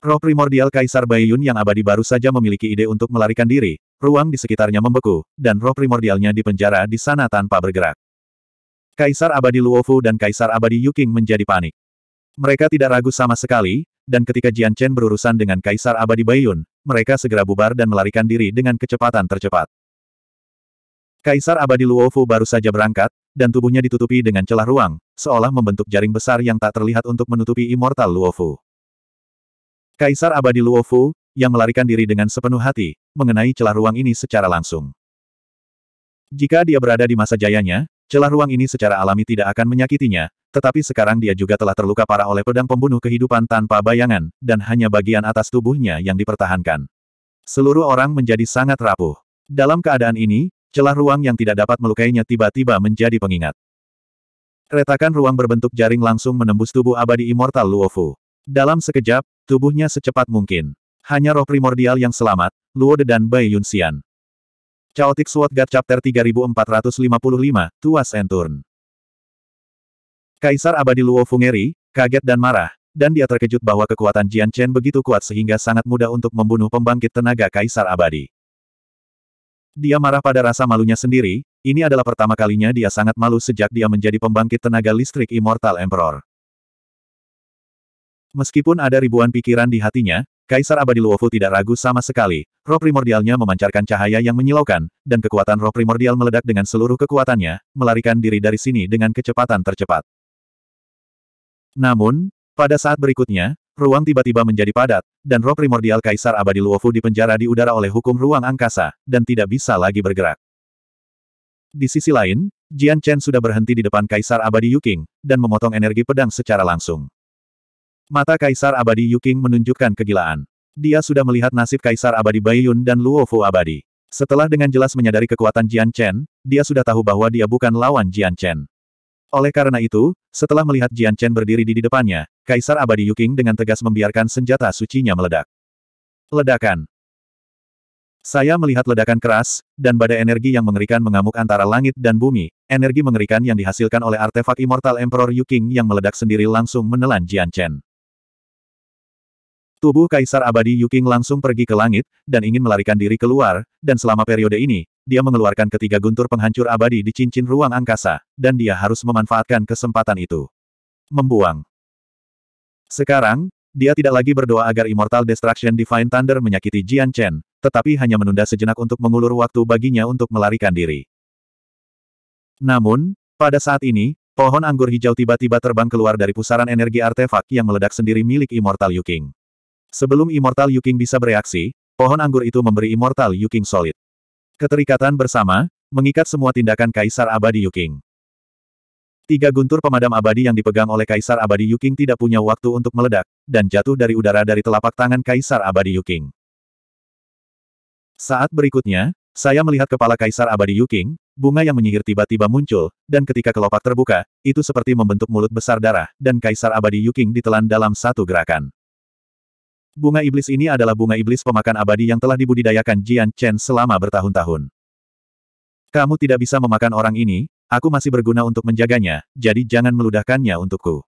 Roh primordial Kaisar Bai yang abadi baru saja memiliki ide untuk melarikan diri, ruang di sekitarnya membeku, dan roh primordialnya dipenjara di sana tanpa bergerak. Kaisar abadi Luofu dan Kaisar abadi Yuking menjadi panik. Mereka tidak ragu sama sekali, dan ketika Jian Chen berurusan dengan Kaisar Abadi Baiyun, mereka segera bubar dan melarikan diri dengan kecepatan tercepat. Kaisar Abadi Luofu baru saja berangkat, dan tubuhnya ditutupi dengan celah ruang, seolah membentuk jaring besar yang tak terlihat untuk menutupi Immortal Luofu. Kaisar Abadi Luofu, yang melarikan diri dengan sepenuh hati, mengenai celah ruang ini secara langsung. Jika dia berada di masa jayanya, Celah ruang ini secara alami tidak akan menyakitinya, tetapi sekarang dia juga telah terluka parah oleh pedang pembunuh kehidupan tanpa bayangan, dan hanya bagian atas tubuhnya yang dipertahankan. Seluruh orang menjadi sangat rapuh. Dalam keadaan ini, celah ruang yang tidak dapat melukainya tiba-tiba menjadi pengingat. Retakan ruang berbentuk jaring langsung menembus tubuh abadi immortal Luofu. Dalam sekejap, tubuhnya secepat mungkin. Hanya roh primordial yang selamat, Luode dan Bai Yunxian. Chaotic Sword God Chapter 3455, Tuas and Kaisar Abadi Luo Fungeri, kaget dan marah, dan dia terkejut bahwa kekuatan Jian Chen begitu kuat sehingga sangat mudah untuk membunuh pembangkit tenaga Kaisar Abadi. Dia marah pada rasa malunya sendiri, ini adalah pertama kalinya dia sangat malu sejak dia menjadi pembangkit tenaga listrik Immortal Emperor. Meskipun ada ribuan pikiran di hatinya, Kaisar Abadi Luofu tidak ragu sama sekali. Roh primordialnya memancarkan cahaya yang menyilaukan, dan kekuatan roh primordial meledak dengan seluruh kekuatannya, melarikan diri dari sini dengan kecepatan tercepat. Namun, pada saat berikutnya, ruang tiba-tiba menjadi padat, dan roh primordial Kaisar Abadi Luofu dipenjara di udara oleh hukum ruang angkasa, dan tidak bisa lagi bergerak. Di sisi lain, Jian Chen sudah berhenti di depan Kaisar Abadi Yuking, dan memotong energi pedang secara langsung. Mata Kaisar Abadi Yuking menunjukkan kegilaan. Dia sudah melihat nasib Kaisar Abadi Baiyun dan Luo Fu Abadi. Setelah dengan jelas menyadari kekuatan Jian Chen, dia sudah tahu bahwa dia bukan lawan Jian Chen. Oleh karena itu, setelah melihat Jian Chen berdiri di, di depannya, Kaisar Abadi Yuking dengan tegas membiarkan senjata sucinya meledak. Ledakan. Saya melihat ledakan keras, dan badai energi yang mengerikan mengamuk antara langit dan bumi, energi mengerikan yang dihasilkan oleh artefak Immortal Emperor Yuking yang meledak sendiri langsung menelan Jian Chen. Tubuh Kaisar Abadi Yuking langsung pergi ke langit, dan ingin melarikan diri keluar, dan selama periode ini, dia mengeluarkan ketiga guntur penghancur abadi di cincin ruang angkasa, dan dia harus memanfaatkan kesempatan itu. Membuang. Sekarang, dia tidak lagi berdoa agar Immortal Destruction Divine Thunder menyakiti Jian Chen, tetapi hanya menunda sejenak untuk mengulur waktu baginya untuk melarikan diri. Namun, pada saat ini, pohon anggur hijau tiba-tiba terbang keluar dari pusaran energi artefak yang meledak sendiri milik Immortal Yuking. Sebelum Immortal Yuking bisa bereaksi, pohon anggur itu memberi Immortal Yuking solid. Keterikatan bersama, mengikat semua tindakan Kaisar Abadi Yuking. Tiga guntur pemadam abadi yang dipegang oleh Kaisar Abadi Yuking tidak punya waktu untuk meledak, dan jatuh dari udara dari telapak tangan Kaisar Abadi Yuking. Saat berikutnya, saya melihat kepala Kaisar Abadi Yuking, bunga yang menyihir tiba-tiba muncul, dan ketika kelopak terbuka, itu seperti membentuk mulut besar darah, dan Kaisar Abadi Yuking ditelan dalam satu gerakan. Bunga iblis ini adalah bunga iblis pemakan abadi yang telah dibudidayakan Jian Chen selama bertahun-tahun. Kamu tidak bisa memakan orang ini, aku masih berguna untuk menjaganya, jadi jangan meludahkannya untukku.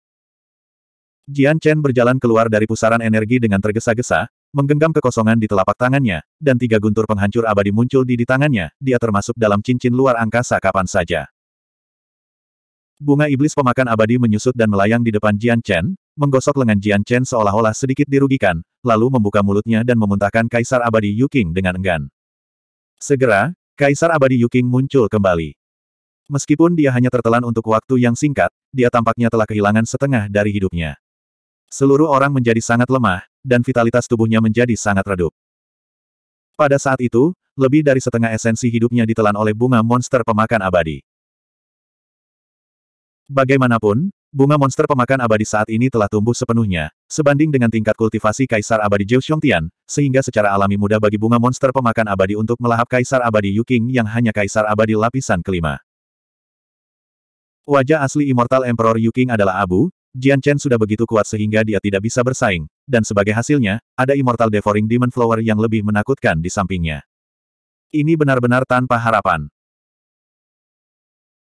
Jian Chen berjalan keluar dari pusaran energi dengan tergesa-gesa, menggenggam kekosongan di telapak tangannya, dan tiga guntur penghancur abadi muncul di di tangannya, dia termasuk dalam cincin luar angkasa kapan saja. Bunga iblis pemakan abadi menyusut dan melayang di depan Jian Chen, menggosok lengan Jian Chen seolah-olah sedikit dirugikan, lalu membuka mulutnya dan memuntahkan Kaisar Abadi Yuking dengan enggan. Segera, Kaisar Abadi Yuking muncul kembali. Meskipun dia hanya tertelan untuk waktu yang singkat, dia tampaknya telah kehilangan setengah dari hidupnya. Seluruh orang menjadi sangat lemah, dan vitalitas tubuhnya menjadi sangat redup. Pada saat itu, lebih dari setengah esensi hidupnya ditelan oleh bunga monster pemakan abadi. Bagaimanapun, Bunga monster pemakan abadi saat ini telah tumbuh sepenuhnya, sebanding dengan tingkat kultivasi Kaisar Abadi Zhou Xiongtian, sehingga secara alami mudah bagi bunga monster pemakan abadi untuk melahap Kaisar Abadi Yuking yang hanya Kaisar Abadi lapisan kelima. Wajah asli Immortal Emperor Yuking adalah abu, Jian Chen sudah begitu kuat sehingga dia tidak bisa bersaing, dan sebagai hasilnya, ada Immortal Devouring Demon Flower yang lebih menakutkan di sampingnya. Ini benar-benar tanpa harapan.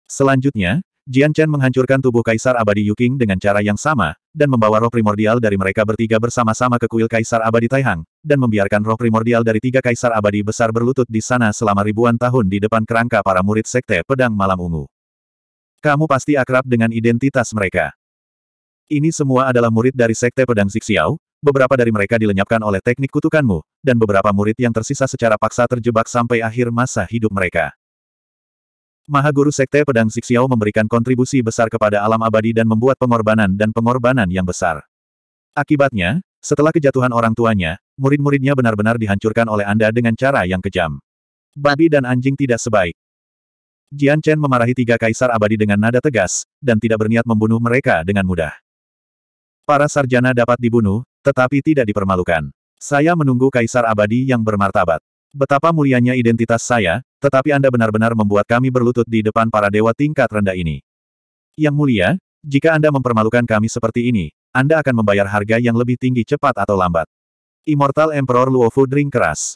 Selanjutnya, Jian Chen menghancurkan tubuh Kaisar Abadi Yuking dengan cara yang sama, dan membawa roh primordial dari mereka bertiga bersama-sama ke kuil Kaisar Abadi Taihang, dan membiarkan roh primordial dari tiga Kaisar Abadi besar berlutut di sana selama ribuan tahun di depan kerangka para murid Sekte Pedang Malam Ungu. Kamu pasti akrab dengan identitas mereka. Ini semua adalah murid dari Sekte Pedang Zixiao, beberapa dari mereka dilenyapkan oleh teknik kutukanmu, dan beberapa murid yang tersisa secara paksa terjebak sampai akhir masa hidup mereka. Maha Guru Sekte Pedang Xixiao memberikan kontribusi besar kepada alam abadi dan membuat pengorbanan dan pengorbanan yang besar. Akibatnya, setelah kejatuhan orang tuanya, murid-muridnya benar-benar dihancurkan oleh Anda dengan cara yang kejam. Babi dan anjing tidak sebaik. Jian Chen memarahi tiga kaisar abadi dengan nada tegas, dan tidak berniat membunuh mereka dengan mudah. Para sarjana dapat dibunuh, tetapi tidak dipermalukan. Saya menunggu kaisar abadi yang bermartabat. Betapa mulianya identitas saya, tetapi Anda benar-benar membuat kami berlutut di depan para dewa tingkat rendah ini. Yang mulia, jika Anda mempermalukan kami seperti ini, Anda akan membayar harga yang lebih tinggi cepat atau lambat. Immortal Emperor Luofu drink keras.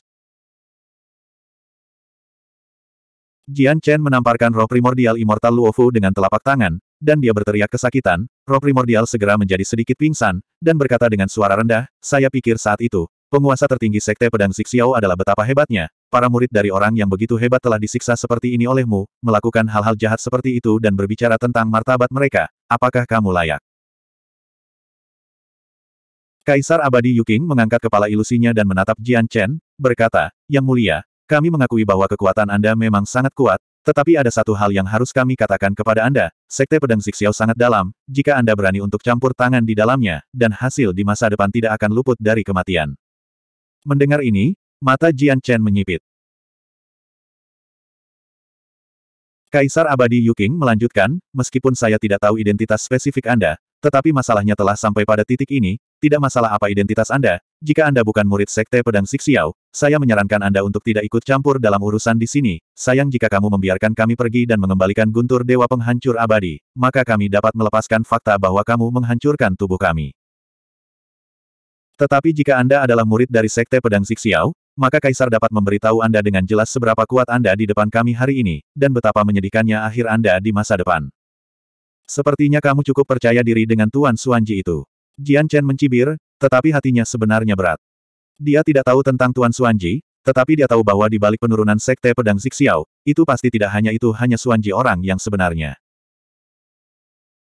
Jian Chen menamparkan roh primordial Immortal Luofu dengan telapak tangan, dan dia berteriak kesakitan, roh primordial segera menjadi sedikit pingsan, dan berkata dengan suara rendah, saya pikir saat itu, penguasa tertinggi Sekte Pedang Siksiao adalah betapa hebatnya, para murid dari orang yang begitu hebat telah disiksa seperti ini olehmu, melakukan hal-hal jahat seperti itu dan berbicara tentang martabat mereka, apakah kamu layak? Kaisar Abadi Yuking mengangkat kepala ilusinya dan menatap Jian Chen, berkata, Yang mulia, kami mengakui bahwa kekuatan Anda memang sangat kuat, tetapi ada satu hal yang harus kami katakan kepada Anda, Sekte Pedang Siksiao sangat dalam, jika Anda berani untuk campur tangan di dalamnya, dan hasil di masa depan tidak akan luput dari kematian. Mendengar ini, mata Jian Chen menyipit. Kaisar Abadi Yuking melanjutkan, meskipun saya tidak tahu identitas spesifik Anda, tetapi masalahnya telah sampai pada titik ini, tidak masalah apa identitas Anda, jika Anda bukan murid Sekte Pedang Sixiao, saya menyarankan Anda untuk tidak ikut campur dalam urusan di sini, sayang jika kamu membiarkan kami pergi dan mengembalikan guntur Dewa Penghancur Abadi, maka kami dapat melepaskan fakta bahwa kamu menghancurkan tubuh kami. Tetapi jika Anda adalah murid dari Sekte Pedang Zixiao, maka Kaisar dapat memberitahu Anda dengan jelas seberapa kuat Anda di depan kami hari ini, dan betapa menyedihkannya akhir Anda di masa depan. Sepertinya kamu cukup percaya diri dengan Tuan Suanji itu. Jian Chen mencibir, tetapi hatinya sebenarnya berat. Dia tidak tahu tentang Tuan Suanji, tetapi dia tahu bahwa di balik penurunan Sekte Pedang Zixiao, itu pasti tidak hanya itu hanya Suanji orang yang sebenarnya.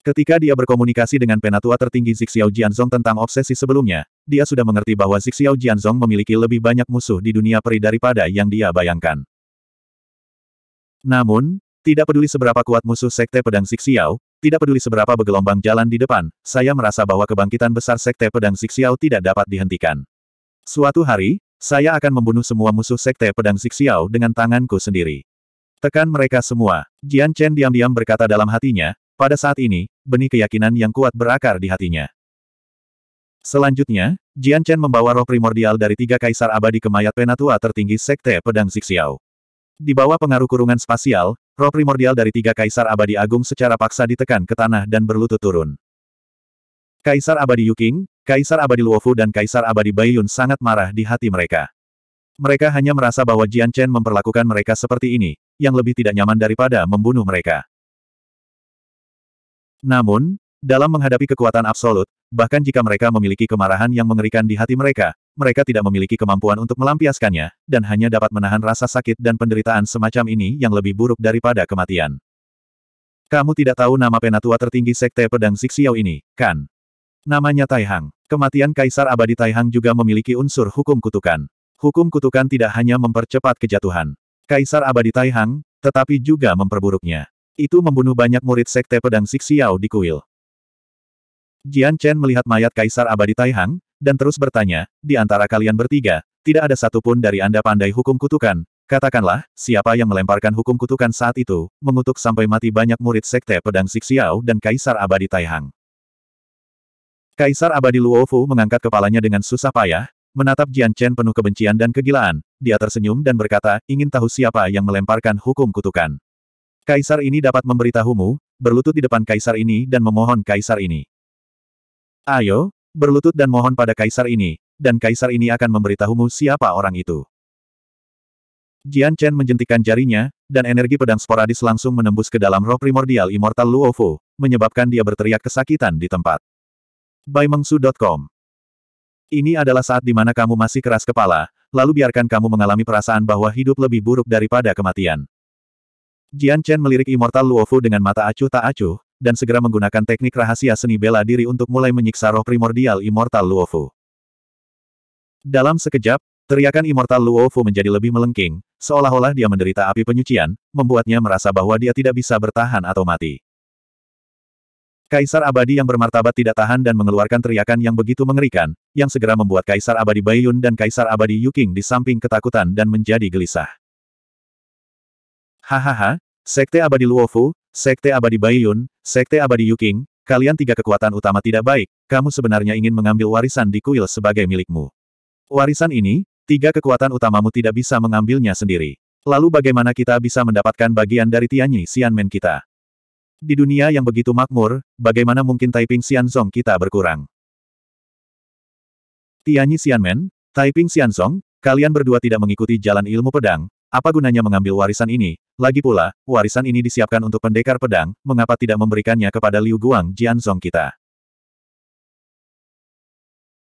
Ketika dia berkomunikasi dengan penatua tertinggi Zixiao Jianzong tentang obsesi sebelumnya, dia sudah mengerti bahwa Zixiao Jianzong memiliki lebih banyak musuh di dunia peri daripada yang dia bayangkan. Namun, tidak peduli seberapa kuat musuh Sekte Pedang Zixiao, tidak peduli seberapa bergelombang jalan di depan, saya merasa bahwa kebangkitan besar Sekte Pedang Zixiao tidak dapat dihentikan. Suatu hari, saya akan membunuh semua musuh Sekte Pedang Zixiao dengan tanganku sendiri. Tekan mereka semua. Jian Chen diam-diam berkata dalam hatinya, pada saat ini, benih keyakinan yang kuat berakar di hatinya. Selanjutnya, Jian Chen membawa roh primordial dari tiga kaisar abadi ke mayat penatua tertinggi Sekte Pedang Zixiao. Di bawah pengaruh kurungan spasial, roh primordial dari tiga kaisar abadi agung secara paksa ditekan ke tanah dan berlutut turun. Kaisar abadi Yuking, Kaisar abadi Luofu dan Kaisar abadi Baiyun sangat marah di hati mereka. Mereka hanya merasa bahwa Jian Chen memperlakukan mereka seperti ini, yang lebih tidak nyaman daripada membunuh mereka. Namun, dalam menghadapi kekuatan absolut, bahkan jika mereka memiliki kemarahan yang mengerikan di hati mereka, mereka tidak memiliki kemampuan untuk melampiaskannya, dan hanya dapat menahan rasa sakit dan penderitaan semacam ini yang lebih buruk daripada kematian. Kamu tidak tahu nama penatua tertinggi Sekte Pedang Sixiao ini, kan? Namanya Taihang. Kematian Kaisar Abadi Taihang juga memiliki unsur hukum kutukan. Hukum kutukan tidak hanya mempercepat kejatuhan. Kaisar Abadi Taihang, tetapi juga memperburuknya. Itu membunuh banyak murid sekte pedang Siksiao di kuil. Jian Chen melihat mayat Kaisar Abadi Taihang, dan terus bertanya, di antara kalian bertiga, tidak ada satupun dari Anda pandai hukum kutukan. Katakanlah, siapa yang melemparkan hukum kutukan saat itu, mengutuk sampai mati banyak murid sekte pedang Siksiao dan Kaisar Abadi Taihang. Kaisar Abadi Luofu mengangkat kepalanya dengan susah payah, menatap Jian Chen penuh kebencian dan kegilaan, dia tersenyum dan berkata, ingin tahu siapa yang melemparkan hukum kutukan. Kaisar ini dapat memberitahumu, berlutut di depan kaisar ini dan memohon kaisar ini. Ayo, berlutut dan mohon pada kaisar ini, dan kaisar ini akan memberitahumu siapa orang itu. Jian Chen menjentikan jarinya, dan energi pedang sporadis langsung menembus ke dalam roh primordial Immortal Luofu, menyebabkan dia berteriak kesakitan di tempat. Baimengsu.com Ini adalah saat di mana kamu masih keras kepala, lalu biarkan kamu mengalami perasaan bahwa hidup lebih buruk daripada kematian. Jian Chen melirik Immortal Luofu dengan mata acuh tak acuh, dan segera menggunakan teknik rahasia seni bela diri untuk mulai menyiksa roh primordial Immortal Luofu. Dalam sekejap, teriakan Immortal Luofu menjadi lebih melengking, seolah-olah dia menderita api penyucian, membuatnya merasa bahwa dia tidak bisa bertahan atau mati. Kaisar abadi yang bermartabat tidak tahan dan mengeluarkan teriakan yang begitu mengerikan, yang segera membuat Kaisar abadi Bayun dan Kaisar abadi Yuking di samping ketakutan dan menjadi gelisah. Hahaha, Sekte Abadi Luofu, Sekte Abadi Baiyun, Sekte Abadi Yuking, kalian tiga kekuatan utama tidak baik, kamu sebenarnya ingin mengambil warisan di kuil sebagai milikmu. Warisan ini, tiga kekuatan utamamu tidak bisa mengambilnya sendiri. Lalu bagaimana kita bisa mendapatkan bagian dari Tianyi Xianmen kita? Di dunia yang begitu makmur, bagaimana mungkin Taiping Xianzong kita berkurang? Tianyi Xianmen, Taiping Xianzong, kalian berdua tidak mengikuti jalan ilmu pedang, apa gunanya mengambil warisan ini? Lagi pula, warisan ini disiapkan untuk pendekar pedang, mengapa tidak memberikannya kepada Liu Guang Jianzong kita?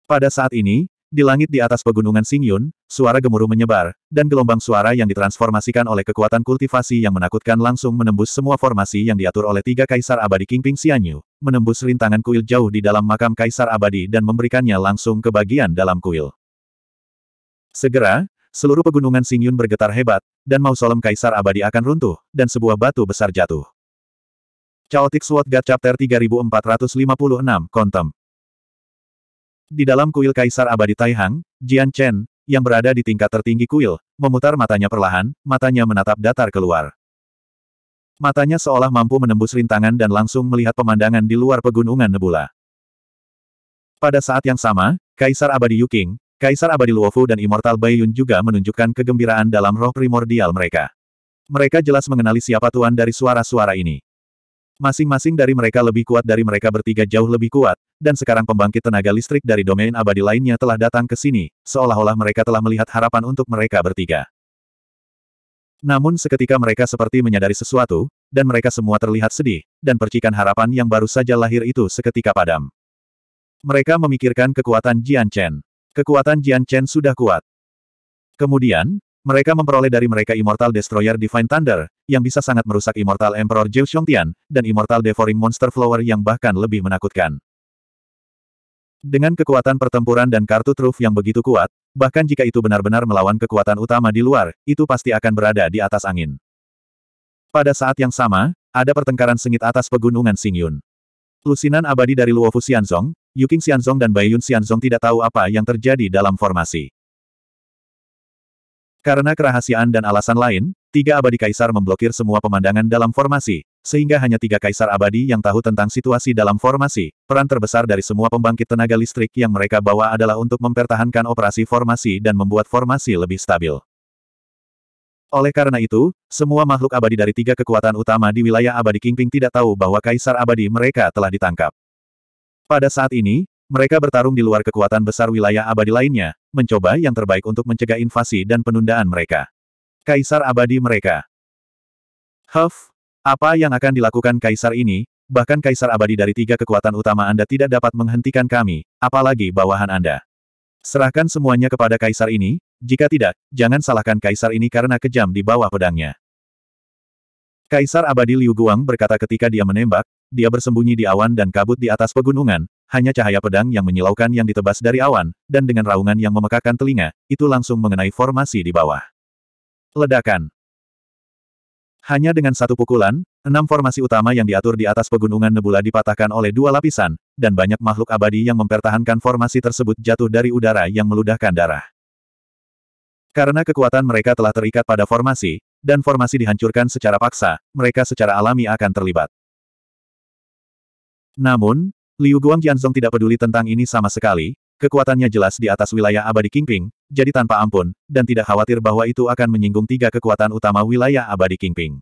Pada saat ini, di langit di atas pegunungan Xingyun, suara gemuruh menyebar, dan gelombang suara yang ditransformasikan oleh kekuatan kultivasi yang menakutkan langsung menembus semua formasi yang diatur oleh tiga kaisar abadi Kingping Xianyu, menembus rintangan kuil jauh di dalam makam kaisar abadi dan memberikannya langsung ke bagian dalam kuil. Segera, seluruh pegunungan Singyun bergetar hebat, dan mausolem Kaisar Abadi akan runtuh, dan sebuah batu besar jatuh. Chaotic Sword God Chapter 3456, Kontem Di dalam kuil Kaisar Abadi Taihang, Jian Chen, yang berada di tingkat tertinggi kuil, memutar matanya perlahan, matanya menatap datar keluar. Matanya seolah mampu menembus rintangan dan langsung melihat pemandangan di luar pegunungan Nebula. Pada saat yang sama, Kaisar Abadi Yuking, Kaisar Abadi Luofu dan Immortal Baiyun juga menunjukkan kegembiraan dalam roh primordial mereka. Mereka jelas mengenali siapa tuan dari suara-suara ini. Masing-masing dari mereka lebih kuat dari mereka bertiga jauh lebih kuat, dan sekarang pembangkit tenaga listrik dari domain abadi lainnya telah datang ke sini, seolah-olah mereka telah melihat harapan untuk mereka bertiga. Namun seketika mereka seperti menyadari sesuatu, dan mereka semua terlihat sedih, dan percikan harapan yang baru saja lahir itu seketika padam. Mereka memikirkan kekuatan Jian Chen. Kekuatan Jian Chen sudah kuat. Kemudian, mereka memperoleh dari mereka Immortal Destroyer Divine Thunder, yang bisa sangat merusak Immortal Emperor Zhou Xiongtian, dan Immortal Devouring Monster Flower yang bahkan lebih menakutkan. Dengan kekuatan pertempuran dan kartu truf yang begitu kuat, bahkan jika itu benar-benar melawan kekuatan utama di luar, itu pasti akan berada di atas angin. Pada saat yang sama, ada pertengkaran sengit atas pegunungan Xingyun. Lusinan abadi dari Luofu Xianzong, Yuking Xianzong dan Baiyun Xianzong tidak tahu apa yang terjadi dalam formasi. Karena kerahasiaan dan alasan lain, tiga abadi kaisar memblokir semua pemandangan dalam formasi, sehingga hanya tiga kaisar abadi yang tahu tentang situasi dalam formasi. Peran terbesar dari semua pembangkit tenaga listrik yang mereka bawa adalah untuk mempertahankan operasi formasi dan membuat formasi lebih stabil. Oleh karena itu, semua makhluk abadi dari tiga kekuatan utama di wilayah abadi Kingping tidak tahu bahwa kaisar abadi mereka telah ditangkap. Pada saat ini, mereka bertarung di luar kekuatan besar wilayah abadi lainnya, mencoba yang terbaik untuk mencegah invasi dan penundaan mereka. Kaisar abadi mereka. Huff, apa yang akan dilakukan kaisar ini, bahkan kaisar abadi dari tiga kekuatan utama Anda tidak dapat menghentikan kami, apalagi bawahan Anda. Serahkan semuanya kepada kaisar ini, jika tidak, jangan salahkan kaisar ini karena kejam di bawah pedangnya. Kaisar abadi Liu Guang berkata ketika dia menembak, dia bersembunyi di awan dan kabut di atas pegunungan, hanya cahaya pedang yang menyilaukan yang ditebas dari awan, dan dengan raungan yang memekakan telinga, itu langsung mengenai formasi di bawah. Ledakan Hanya dengan satu pukulan, enam formasi utama yang diatur di atas pegunungan nebula dipatahkan oleh dua lapisan, dan banyak makhluk abadi yang mempertahankan formasi tersebut jatuh dari udara yang meludahkan darah. Karena kekuatan mereka telah terikat pada formasi, dan formasi dihancurkan secara paksa, mereka secara alami akan terlibat. Namun, Liu Guang Jianzong tidak peduli tentang ini sama sekali, kekuatannya jelas di atas wilayah abadi Kingping, jadi tanpa ampun, dan tidak khawatir bahwa itu akan menyinggung tiga kekuatan utama wilayah abadi Kingping.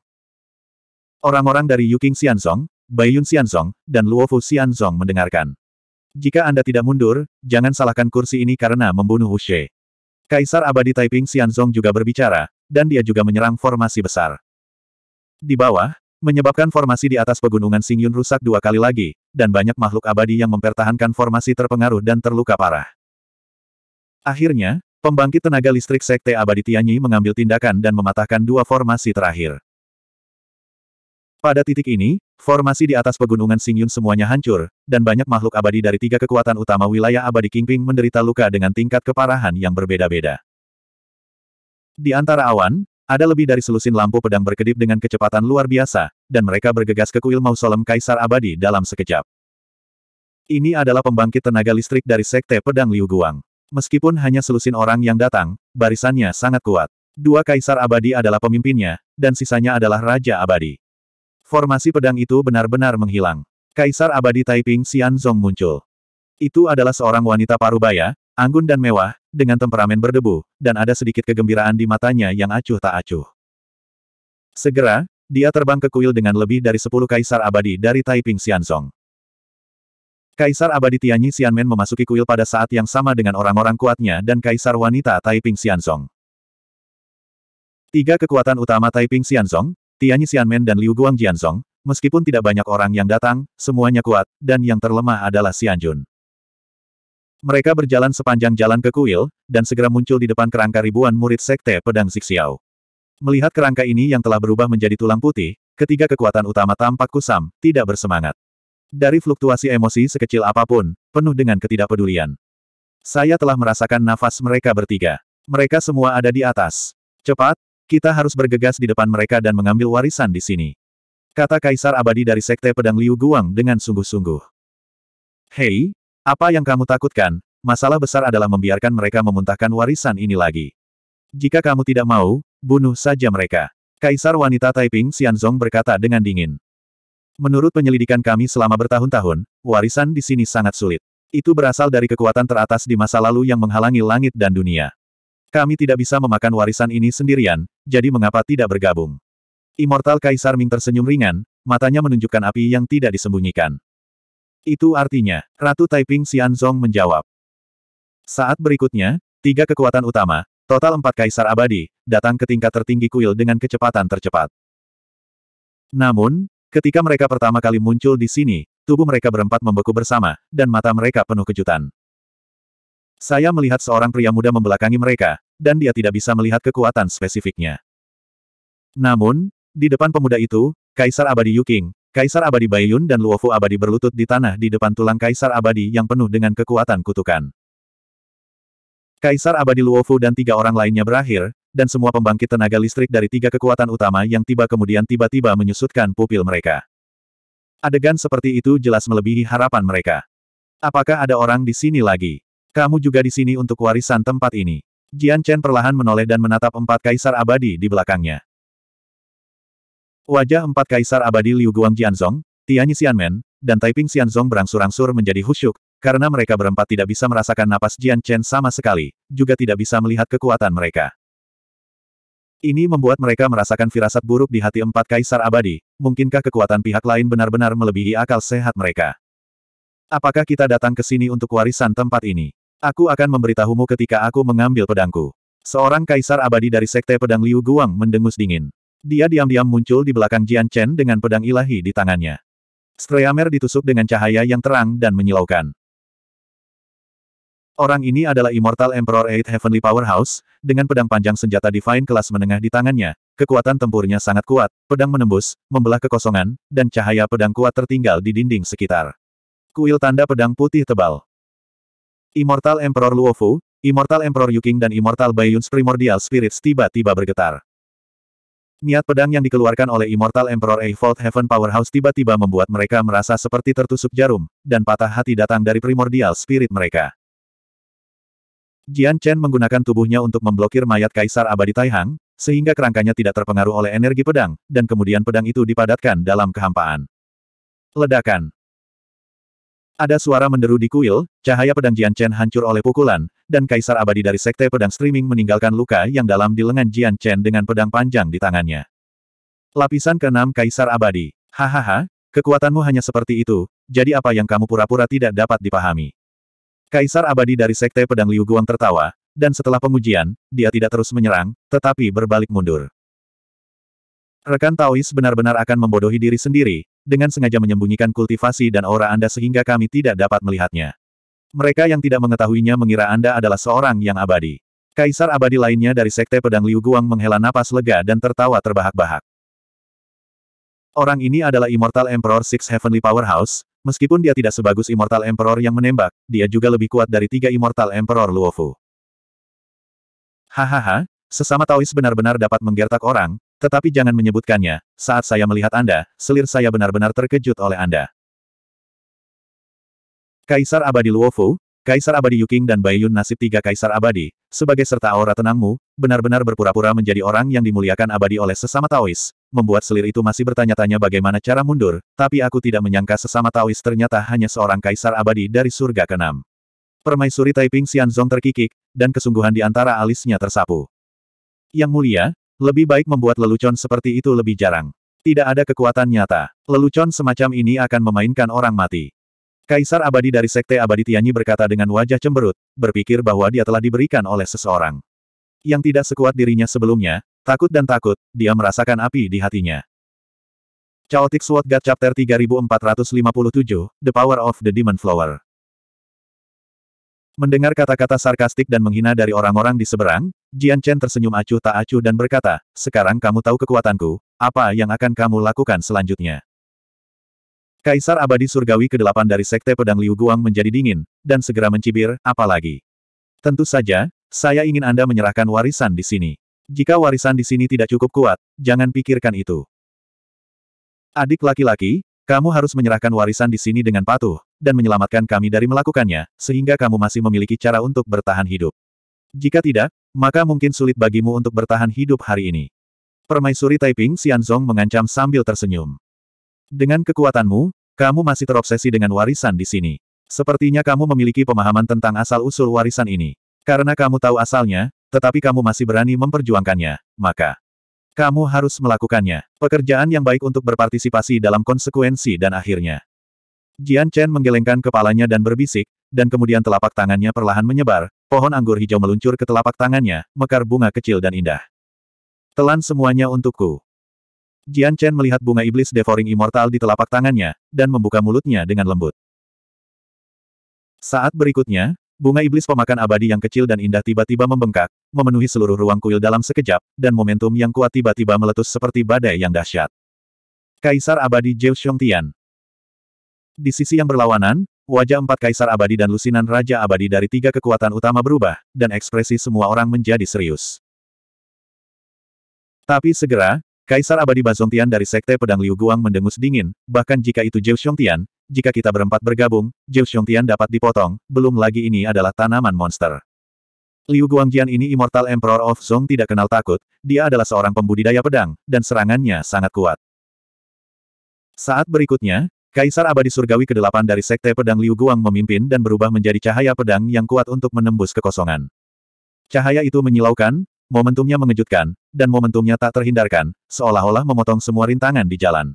Orang-orang dari Yuqing Xianzong, Baiyun Xianzong, dan Luofu Xianzong mendengarkan. Jika Anda tidak mundur, jangan salahkan kursi ini karena membunuh Hu Wuxie. Kaisar abadi Taiping Xianzong juga berbicara, dan dia juga menyerang formasi besar. Di bawah, menyebabkan formasi di atas pegunungan Xingyun rusak dua kali lagi, dan banyak makhluk abadi yang mempertahankan formasi terpengaruh dan terluka parah. Akhirnya, pembangkit tenaga listrik Sekte Abadi Tianyi mengambil tindakan dan mematahkan dua formasi terakhir. Pada titik ini, formasi di atas pegunungan Singyun semuanya hancur, dan banyak makhluk abadi dari tiga kekuatan utama wilayah abadi Kingping menderita luka dengan tingkat keparahan yang berbeda-beda. Di antara awan, ada lebih dari selusin lampu pedang berkedip dengan kecepatan luar biasa, dan mereka bergegas ke kuil mausolem Kaisar Abadi dalam sekejap. Ini adalah pembangkit tenaga listrik dari Sekte Pedang Liu Guang. Meskipun hanya selusin orang yang datang, barisannya sangat kuat. Dua Kaisar Abadi adalah pemimpinnya, dan sisanya adalah Raja Abadi. Formasi pedang itu benar-benar menghilang. Kaisar Abadi Taiping Xianzong muncul. Itu adalah seorang wanita parubaya, Anggun dan mewah, dengan temperamen berdebu, dan ada sedikit kegembiraan di matanya yang acuh tak acuh. Segera, dia terbang ke kuil dengan lebih dari sepuluh kaisar abadi dari Taiping Xianzong. Kaisar abadi Tianyi Xianmen memasuki kuil pada saat yang sama dengan orang-orang kuatnya dan kaisar wanita Taiping Xianzong. Tiga kekuatan utama Taiping Xianzong, Tianyi Xianmen dan Liu Guang Jianzong, meskipun tidak banyak orang yang datang, semuanya kuat, dan yang terlemah adalah Xianjun. Mereka berjalan sepanjang jalan ke kuil, dan segera muncul di depan kerangka ribuan murid sekte pedang Zixiao. Melihat kerangka ini yang telah berubah menjadi tulang putih, ketiga kekuatan utama tampak kusam, tidak bersemangat. Dari fluktuasi emosi sekecil apapun, penuh dengan ketidakpedulian. Saya telah merasakan nafas mereka bertiga. Mereka semua ada di atas. Cepat, kita harus bergegas di depan mereka dan mengambil warisan di sini. Kata Kaisar Abadi dari Sekte Pedang Liu Guang dengan sungguh-sungguh. Hei, apa yang kamu takutkan, masalah besar adalah membiarkan mereka memuntahkan warisan ini lagi. Jika kamu tidak mau, bunuh saja mereka. Kaisar wanita Taiping Xianzong berkata dengan dingin. Menurut penyelidikan kami selama bertahun-tahun, warisan di sini sangat sulit. Itu berasal dari kekuatan teratas di masa lalu yang menghalangi langit dan dunia. Kami tidak bisa memakan warisan ini sendirian, jadi mengapa tidak bergabung? Immortal Kaisar Ming tersenyum ringan, matanya menunjukkan api yang tidak disembunyikan. Itu artinya, Ratu Taiping Xianzong menjawab. Saat berikutnya, tiga kekuatan utama, total empat kaisar abadi, datang ke tingkat tertinggi kuil dengan kecepatan tercepat. Namun, ketika mereka pertama kali muncul di sini, tubuh mereka berempat membeku bersama, dan mata mereka penuh kejutan. Saya melihat seorang pria muda membelakangi mereka, dan dia tidak bisa melihat kekuatan spesifiknya. Namun, di depan pemuda itu, Kaisar Abadi Yuking, Kaisar abadi Baiyun dan Luofu abadi berlutut di tanah di depan tulang kaisar abadi yang penuh dengan kekuatan kutukan. Kaisar abadi Luofu dan tiga orang lainnya berakhir, dan semua pembangkit tenaga listrik dari tiga kekuatan utama yang tiba kemudian tiba-tiba menyusutkan pupil mereka. Adegan seperti itu jelas melebihi harapan mereka. Apakah ada orang di sini lagi? Kamu juga di sini untuk warisan tempat ini. Jian Chen perlahan menoleh dan menatap empat kaisar abadi di belakangnya. Wajah empat kaisar abadi Liu Guang Jianzong, Tianyi Xianmen, dan Taiping Xianzong berangsur-angsur menjadi husyuk, karena mereka berempat tidak bisa merasakan napas Jian Chen sama sekali, juga tidak bisa melihat kekuatan mereka. Ini membuat mereka merasakan firasat buruk di hati empat kaisar abadi, mungkinkah kekuatan pihak lain benar-benar melebihi akal sehat mereka? Apakah kita datang ke sini untuk warisan tempat ini? Aku akan memberitahumu ketika aku mengambil pedangku. Seorang kaisar abadi dari sekte pedang Liu Guang mendengus dingin. Dia diam-diam muncul di belakang Jian Chen dengan pedang ilahi di tangannya. Streamer ditusuk dengan cahaya yang terang dan menyilaukan. Orang ini adalah Immortal Emperor Eight Heavenly Powerhouse, dengan pedang panjang senjata Divine kelas menengah di tangannya. Kekuatan tempurnya sangat kuat, pedang menembus, membelah kekosongan, dan cahaya pedang kuat tertinggal di dinding sekitar. Kuil tanda pedang putih tebal. Immortal Emperor Luofu, Immortal Emperor Yuking dan Immortal Baiyun's Primordial Spirits tiba-tiba bergetar. Niat pedang yang dikeluarkan oleh Immortal Emperor Eiffel Heaven Powerhouse tiba-tiba membuat mereka merasa seperti tertusuk jarum, dan patah hati datang dari primordial spirit mereka. Jian Chen menggunakan tubuhnya untuk memblokir mayat Kaisar Abadi Taihang, sehingga kerangkanya tidak terpengaruh oleh energi pedang, dan kemudian pedang itu dipadatkan dalam kehampaan. Ledakan ada suara menderu di kuil, cahaya pedang Jian Chen hancur oleh pukulan, dan Kaisar Abadi dari Sekte Pedang Streaming meninggalkan luka yang dalam di lengan Jian Chen dengan pedang panjang di tangannya. Lapisan keenam Kaisar Abadi. Hahaha, kekuatanmu hanya seperti itu, jadi apa yang kamu pura-pura tidak dapat dipahami. Kaisar Abadi dari Sekte Pedang Liu Guang tertawa, dan setelah pengujian, dia tidak terus menyerang, tetapi berbalik mundur. Rekan Taois benar-benar akan membodohi diri sendiri, dengan sengaja menyembunyikan kultivasi dan aura Anda sehingga kami tidak dapat melihatnya. Mereka yang tidak mengetahuinya mengira Anda adalah seorang yang abadi. Kaisar abadi lainnya dari Sekte Pedang Liu Guang menghela napas lega dan tertawa terbahak-bahak. Orang ini adalah Immortal Emperor Six Heavenly Powerhouse, meskipun dia tidak sebagus Immortal Emperor yang menembak, dia juga lebih kuat dari tiga Immortal Emperor Luofu. Hahaha, sesama Taois benar-benar dapat menggertak orang, tetapi jangan menyebutkannya, saat saya melihat Anda, selir saya benar-benar terkejut oleh Anda. Kaisar Abadi Luofu, Kaisar Abadi Yuking dan Bayun nasib tiga Kaisar Abadi, sebagai serta aura tenangmu, benar-benar berpura-pura menjadi orang yang dimuliakan abadi oleh sesama Taois, membuat selir itu masih bertanya-tanya bagaimana cara mundur, tapi aku tidak menyangka sesama Taois ternyata hanya seorang Kaisar Abadi dari surga keenam. Permaisuri Taiping Xianzong terkikik, dan kesungguhan di antara alisnya tersapu. Yang mulia, lebih baik membuat lelucon seperti itu lebih jarang. Tidak ada kekuatan nyata. Lelucon semacam ini akan memainkan orang mati. Kaisar abadi dari Sekte Abadi Tianyi berkata dengan wajah cemberut, berpikir bahwa dia telah diberikan oleh seseorang. Yang tidak sekuat dirinya sebelumnya, takut dan takut, dia merasakan api di hatinya. Chaotic Sword God Chapter 3457, The Power of the Demon Flower. Mendengar kata-kata sarkastik dan menghina dari orang-orang di seberang, Jian Chen tersenyum acuh tak acuh dan berkata, sekarang kamu tahu kekuatanku, apa yang akan kamu lakukan selanjutnya? Kaisar abadi surgawi ke-8 dari Sekte Pedang Liu Guang menjadi dingin, dan segera mencibir, apalagi. Tentu saja, saya ingin Anda menyerahkan warisan di sini. Jika warisan di sini tidak cukup kuat, jangan pikirkan itu. Adik laki-laki, kamu harus menyerahkan warisan di sini dengan patuh, dan menyelamatkan kami dari melakukannya, sehingga kamu masih memiliki cara untuk bertahan hidup. Jika tidak, maka mungkin sulit bagimu untuk bertahan hidup hari ini. Permaisuri Taiping Xianzong mengancam sambil tersenyum. Dengan kekuatanmu, kamu masih terobsesi dengan warisan di sini. Sepertinya kamu memiliki pemahaman tentang asal-usul warisan ini. Karena kamu tahu asalnya, tetapi kamu masih berani memperjuangkannya, maka kamu harus melakukannya. Pekerjaan yang baik untuk berpartisipasi dalam konsekuensi dan akhirnya. Jian Chen menggelengkan kepalanya dan berbisik, dan kemudian telapak tangannya perlahan menyebar, pohon anggur hijau meluncur ke telapak tangannya, mekar bunga kecil dan indah. Telan semuanya untukku. Jian Chen melihat bunga iblis devouring immortal di telapak tangannya, dan membuka mulutnya dengan lembut. Saat berikutnya, bunga iblis pemakan abadi yang kecil dan indah tiba-tiba membengkak, memenuhi seluruh ruang kuil dalam sekejap, dan momentum yang kuat tiba-tiba meletus seperti badai yang dahsyat. Kaisar abadi Xiong Tian. Di sisi yang berlawanan, Wajah empat kaisar abadi dan lusinan raja abadi dari tiga kekuatan utama berubah, dan ekspresi semua orang menjadi serius. Tapi segera, Kaisar abadi Bazongtian dari Sekte Pedang Liu Guang mendengus dingin, bahkan jika itu Zhou Xiongtian, jika kita berempat bergabung, Zhou Xiongtian dapat dipotong, belum lagi ini adalah tanaman monster. Liu Guangjian ini Immortal Emperor of Zhong tidak kenal takut, dia adalah seorang pembudidaya pedang, dan serangannya sangat kuat. Saat berikutnya, Kaisar Abadi Surgawi ke-8 dari Sekte Pedang Liu Guang memimpin dan berubah menjadi cahaya pedang yang kuat untuk menembus kekosongan. Cahaya itu menyilaukan, momentumnya mengejutkan, dan momentumnya tak terhindarkan, seolah-olah memotong semua rintangan di jalan.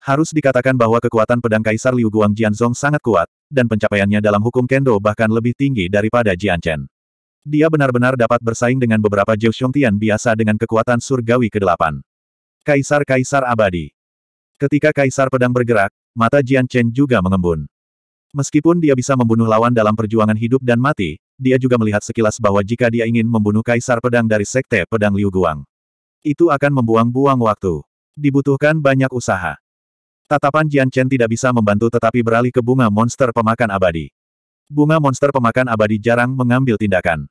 Harus dikatakan bahwa kekuatan pedang Kaisar Liu Guang Jianzong sangat kuat, dan pencapaiannya dalam hukum kendo bahkan lebih tinggi daripada Jian Chen. Dia benar-benar dapat bersaing dengan beberapa Xiong Tian biasa dengan kekuatan surgawi ke-8. Kaisar-kaisar abadi. Ketika Kaisar Pedang bergerak, mata Jian Chen juga mengembun. Meskipun dia bisa membunuh lawan dalam perjuangan hidup dan mati, dia juga melihat sekilas bahwa jika dia ingin membunuh Kaisar Pedang dari Sekte Pedang Liu Guang, itu akan membuang-buang waktu. Dibutuhkan banyak usaha. Tatapan Jian Chen tidak bisa membantu tetapi beralih ke bunga monster pemakan abadi. Bunga monster pemakan abadi jarang mengambil tindakan.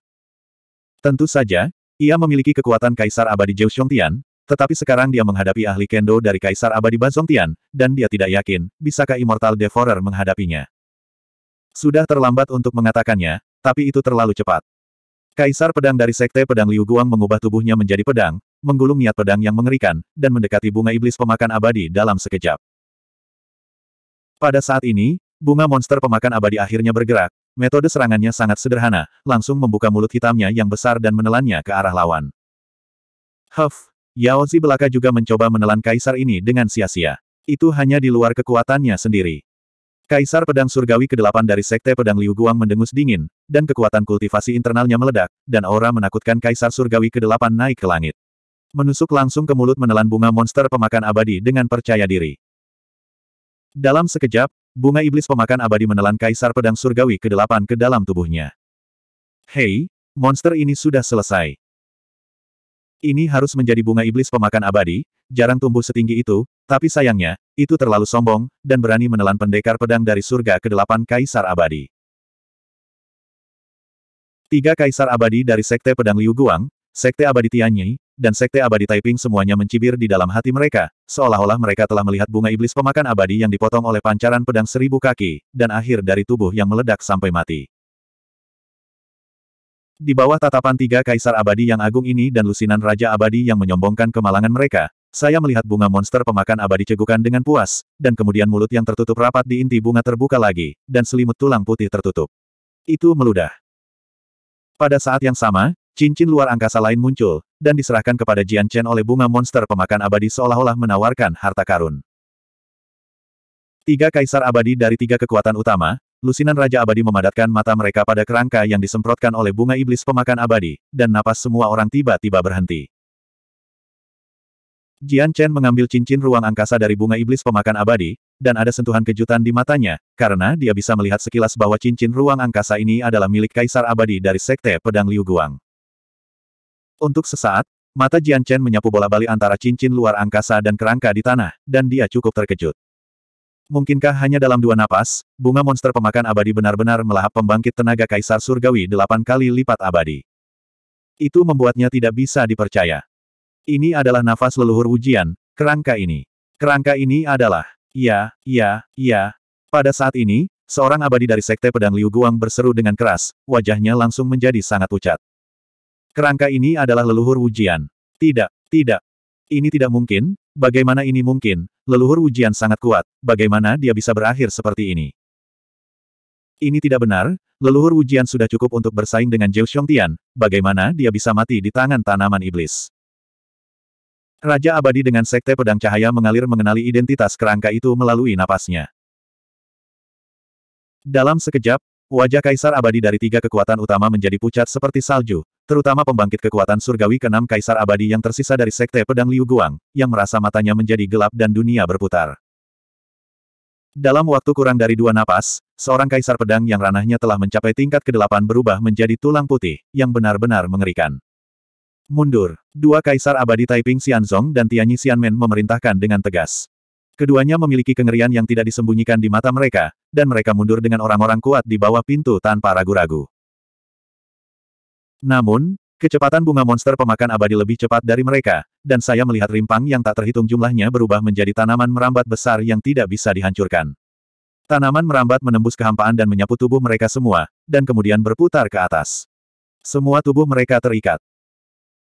Tentu saja, ia memiliki kekuatan Kaisar Abadi Zhou Tian, tetapi sekarang dia menghadapi ahli kendo dari Kaisar Abadi Tian, dan dia tidak yakin, bisakah Immortal Devourer menghadapinya. Sudah terlambat untuk mengatakannya, tapi itu terlalu cepat. Kaisar pedang dari Sekte Pedang Liu Guang mengubah tubuhnya menjadi pedang, menggulung niat pedang yang mengerikan, dan mendekati bunga iblis pemakan abadi dalam sekejap. Pada saat ini, bunga monster pemakan abadi akhirnya bergerak, metode serangannya sangat sederhana, langsung membuka mulut hitamnya yang besar dan menelannya ke arah lawan. Huff, Yao Zi belaka juga mencoba menelan kaisar ini dengan sia-sia. Itu hanya di luar kekuatannya sendiri. Kaisar Pedang Surgawi ke-8 dari Sekte Pedang Liu Guang mendengus dingin, dan kekuatan kultivasi internalnya meledak, dan aura menakutkan Kaisar Surgawi ke-8 naik ke langit. Menusuk langsung ke mulut menelan bunga monster pemakan abadi dengan percaya diri. Dalam sekejap, bunga iblis pemakan abadi menelan Kaisar Pedang Surgawi ke-8 ke dalam tubuhnya. Hei, monster ini sudah selesai. Ini harus menjadi bunga iblis pemakan abadi, jarang tumbuh setinggi itu, tapi sayangnya, itu terlalu sombong, dan berani menelan pendekar pedang dari surga ke delapan Kaisar Abadi. Tiga Kaisar Abadi dari Sekte Pedang Liu Guang, Sekte Abadi Tianyi, dan Sekte Abadi Taiping semuanya mencibir di dalam hati mereka, seolah-olah mereka telah melihat bunga iblis pemakan abadi yang dipotong oleh pancaran pedang seribu kaki, dan akhir dari tubuh yang meledak sampai mati. Di bawah tatapan tiga kaisar abadi yang agung ini dan lusinan raja abadi yang menyombongkan kemalangan mereka, saya melihat bunga monster pemakan abadi cegukan dengan puas, dan kemudian mulut yang tertutup rapat di inti bunga terbuka lagi, dan selimut tulang putih tertutup. Itu meludah. Pada saat yang sama, cincin luar angkasa lain muncul, dan diserahkan kepada Jian Chen oleh bunga monster pemakan abadi seolah-olah menawarkan harta karun. Tiga kaisar abadi dari tiga kekuatan utama, Lusinan Raja Abadi memadatkan mata mereka pada kerangka yang disemprotkan oleh bunga iblis pemakan abadi, dan napas semua orang tiba-tiba berhenti. Jian Chen mengambil cincin ruang angkasa dari bunga iblis pemakan abadi, dan ada sentuhan kejutan di matanya, karena dia bisa melihat sekilas bahwa cincin ruang angkasa ini adalah milik Kaisar Abadi dari Sekte Pedang Liu Guang. Untuk sesaat, mata Jian Chen menyapu bola bali antara cincin luar angkasa dan kerangka di tanah, dan dia cukup terkejut. Mungkinkah hanya dalam dua napas, bunga monster pemakan abadi benar-benar melahap pembangkit tenaga kaisar surgawi delapan kali lipat abadi? Itu membuatnya tidak bisa dipercaya. Ini adalah nafas leluhur ujian, kerangka ini. Kerangka ini adalah, ya, ya, ya. Pada saat ini, seorang abadi dari sekte pedang Liu Guang berseru dengan keras, wajahnya langsung menjadi sangat pucat. Kerangka ini adalah leluhur ujian. Tidak, tidak, ini tidak mungkin, bagaimana ini mungkin, leluhur ujian sangat kuat, bagaimana dia bisa berakhir seperti ini. Ini tidak benar, leluhur ujian sudah cukup untuk bersaing dengan Zhou Xiongtian, bagaimana dia bisa mati di tangan tanaman iblis. Raja abadi dengan sekte pedang cahaya mengalir mengenali identitas kerangka itu melalui napasnya. Dalam sekejap, Wajah Kaisar Abadi dari tiga kekuatan utama menjadi pucat seperti salju, terutama pembangkit kekuatan surgawi keenam Kaisar Abadi yang tersisa dari Sekte Pedang Liu Guang, yang merasa matanya menjadi gelap dan dunia berputar. Dalam waktu kurang dari dua napas, seorang kaisar pedang yang ranahnya telah mencapai tingkat ke kedelapan berubah menjadi tulang putih, yang benar-benar mengerikan. Mundur, dua kaisar abadi Taiping Xianzong dan Tianyi Xianmen memerintahkan dengan tegas. Keduanya memiliki kengerian yang tidak disembunyikan di mata mereka, dan mereka mundur dengan orang-orang kuat di bawah pintu tanpa ragu-ragu. Namun, kecepatan bunga monster pemakan abadi lebih cepat dari mereka, dan saya melihat rimpang yang tak terhitung jumlahnya berubah menjadi tanaman merambat besar yang tidak bisa dihancurkan. Tanaman merambat menembus kehampaan dan menyapu tubuh mereka semua, dan kemudian berputar ke atas. Semua tubuh mereka terikat.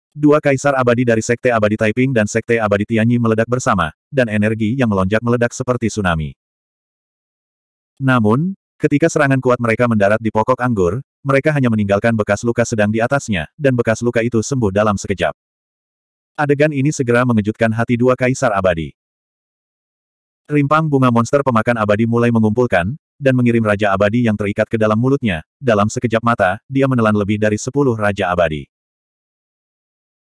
Dua kaisar abadi dari Sekte Abadi Taiping dan Sekte Abadi Tianyi meledak bersama, dan energi yang melonjak meledak seperti tsunami. Namun, ketika serangan kuat mereka mendarat di pokok anggur, mereka hanya meninggalkan bekas luka sedang di atasnya, dan bekas luka itu sembuh dalam sekejap. Adegan ini segera mengejutkan hati dua kaisar abadi. Rimpang bunga monster pemakan abadi mulai mengumpulkan, dan mengirim Raja Abadi yang terikat ke dalam mulutnya. Dalam sekejap mata, dia menelan lebih dari sepuluh Raja Abadi.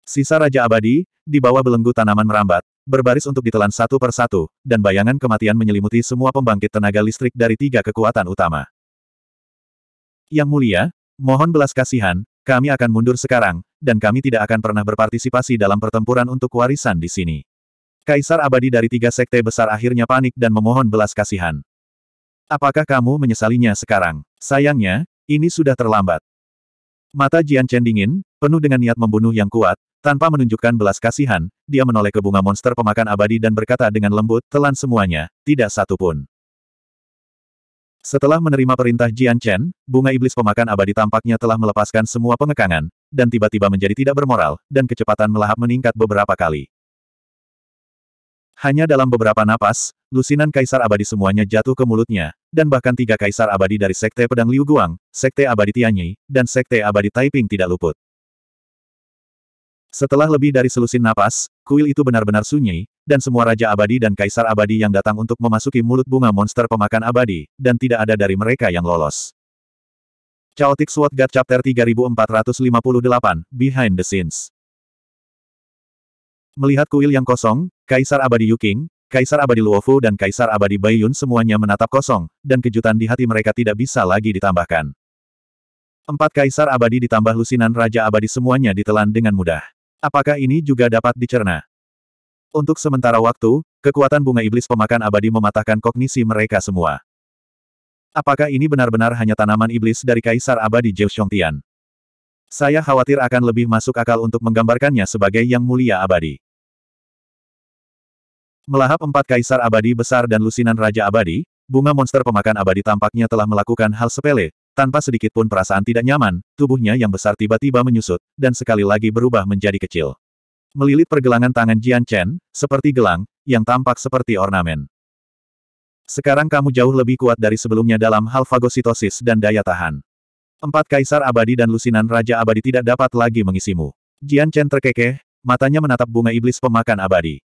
Sisa Raja Abadi, di bawah belenggu tanaman merambat, berbaris untuk ditelan satu per satu, dan bayangan kematian menyelimuti semua pembangkit tenaga listrik dari tiga kekuatan utama. Yang mulia, mohon belas kasihan, kami akan mundur sekarang, dan kami tidak akan pernah berpartisipasi dalam pertempuran untuk warisan di sini. Kaisar abadi dari tiga sekte besar akhirnya panik dan memohon belas kasihan. Apakah kamu menyesalinya sekarang? Sayangnya, ini sudah terlambat. Mata Jian Chen dingin, penuh dengan niat membunuh yang kuat, tanpa menunjukkan belas kasihan, dia menoleh ke bunga monster pemakan abadi dan berkata dengan lembut, telan semuanya, tidak satu pun. Setelah menerima perintah Jian Chen, bunga iblis pemakan abadi tampaknya telah melepaskan semua pengekangan, dan tiba-tiba menjadi tidak bermoral, dan kecepatan melahap meningkat beberapa kali. Hanya dalam beberapa napas, lusinan kaisar abadi semuanya jatuh ke mulutnya, dan bahkan tiga kaisar abadi dari Sekte Pedang Liu Guang, Sekte Abadi Tianyi, dan Sekte Abadi Taiping tidak luput. Setelah lebih dari selusin napas, kuil itu benar-benar sunyi, dan semua Raja Abadi dan Kaisar Abadi yang datang untuk memasuki mulut bunga monster pemakan abadi, dan tidak ada dari mereka yang lolos. Chaotic Sword God Chapter 3458, Behind the Scenes Melihat kuil yang kosong, Kaisar Abadi Yuking, Kaisar Abadi Luofu dan Kaisar Abadi Baiyun semuanya menatap kosong, dan kejutan di hati mereka tidak bisa lagi ditambahkan. Empat Kaisar Abadi ditambah lusinan Raja Abadi semuanya ditelan dengan mudah. Apakah ini juga dapat dicerna? Untuk sementara waktu, kekuatan bunga iblis pemakan abadi mematahkan kognisi mereka semua. Apakah ini benar-benar hanya tanaman iblis dari Kaisar Abadi Jiu Tian? Saya khawatir akan lebih masuk akal untuk menggambarkannya sebagai Yang Mulia Abadi. Melahap empat Kaisar Abadi besar dan lusinan Raja Abadi, bunga monster pemakan abadi tampaknya telah melakukan hal sepele, tanpa sedikit pun perasaan tidak nyaman, tubuhnya yang besar tiba-tiba menyusut, dan sekali lagi berubah menjadi kecil. Melilit pergelangan tangan Jian Chen, seperti gelang, yang tampak seperti ornamen. Sekarang kamu jauh lebih kuat dari sebelumnya dalam hal fagositosis dan daya tahan. Empat kaisar abadi dan lusinan raja abadi tidak dapat lagi mengisimu. Jian Chen terkekeh, matanya menatap bunga iblis pemakan abadi.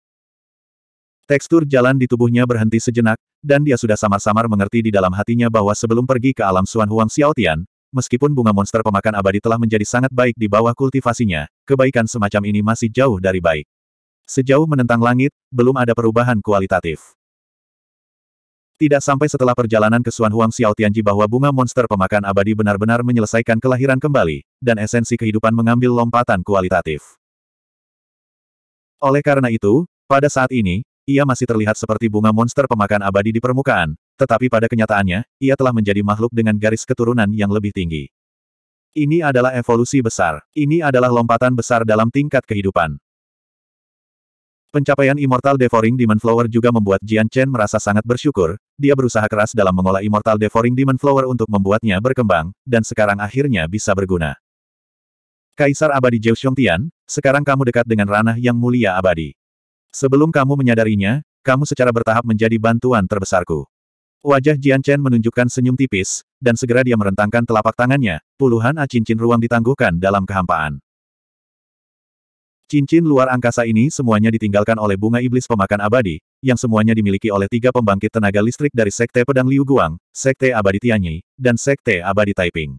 Tekstur jalan di tubuhnya berhenti sejenak, dan dia sudah samar-samar mengerti di dalam hatinya bahwa sebelum pergi ke alam Suan Huang Xiaotian, meskipun bunga monster pemakan abadi telah menjadi sangat baik di bawah kultivasinya, kebaikan semacam ini masih jauh dari baik. Sejauh menentang langit, belum ada perubahan kualitatif. Tidak sampai setelah perjalanan ke Suan Huang Xiaotianji bahwa bunga monster pemakan abadi benar-benar menyelesaikan kelahiran kembali, dan esensi kehidupan mengambil lompatan kualitatif. Oleh karena itu, pada saat ini, ia masih terlihat seperti bunga monster pemakan abadi di permukaan, tetapi pada kenyataannya, ia telah menjadi makhluk dengan garis keturunan yang lebih tinggi. Ini adalah evolusi besar. Ini adalah lompatan besar dalam tingkat kehidupan. Pencapaian Immortal Devouring Demon Flower juga membuat Jian Chen merasa sangat bersyukur, dia berusaha keras dalam mengolah Immortal Devouring Demon Flower untuk membuatnya berkembang, dan sekarang akhirnya bisa berguna. Kaisar Abadi Zhou Tian, sekarang kamu dekat dengan ranah yang mulia abadi. Sebelum kamu menyadarinya, kamu secara bertahap menjadi bantuan terbesarku. Wajah Jian Chen menunjukkan senyum tipis, dan segera dia merentangkan telapak tangannya, puluhan A cincin ruang ditangguhkan dalam kehampaan. Cincin luar angkasa ini semuanya ditinggalkan oleh bunga iblis pemakan abadi, yang semuanya dimiliki oleh tiga pembangkit tenaga listrik dari Sekte Pedang Liu Guang, Sekte Abadi Tianyi, dan Sekte Abadi Taiping.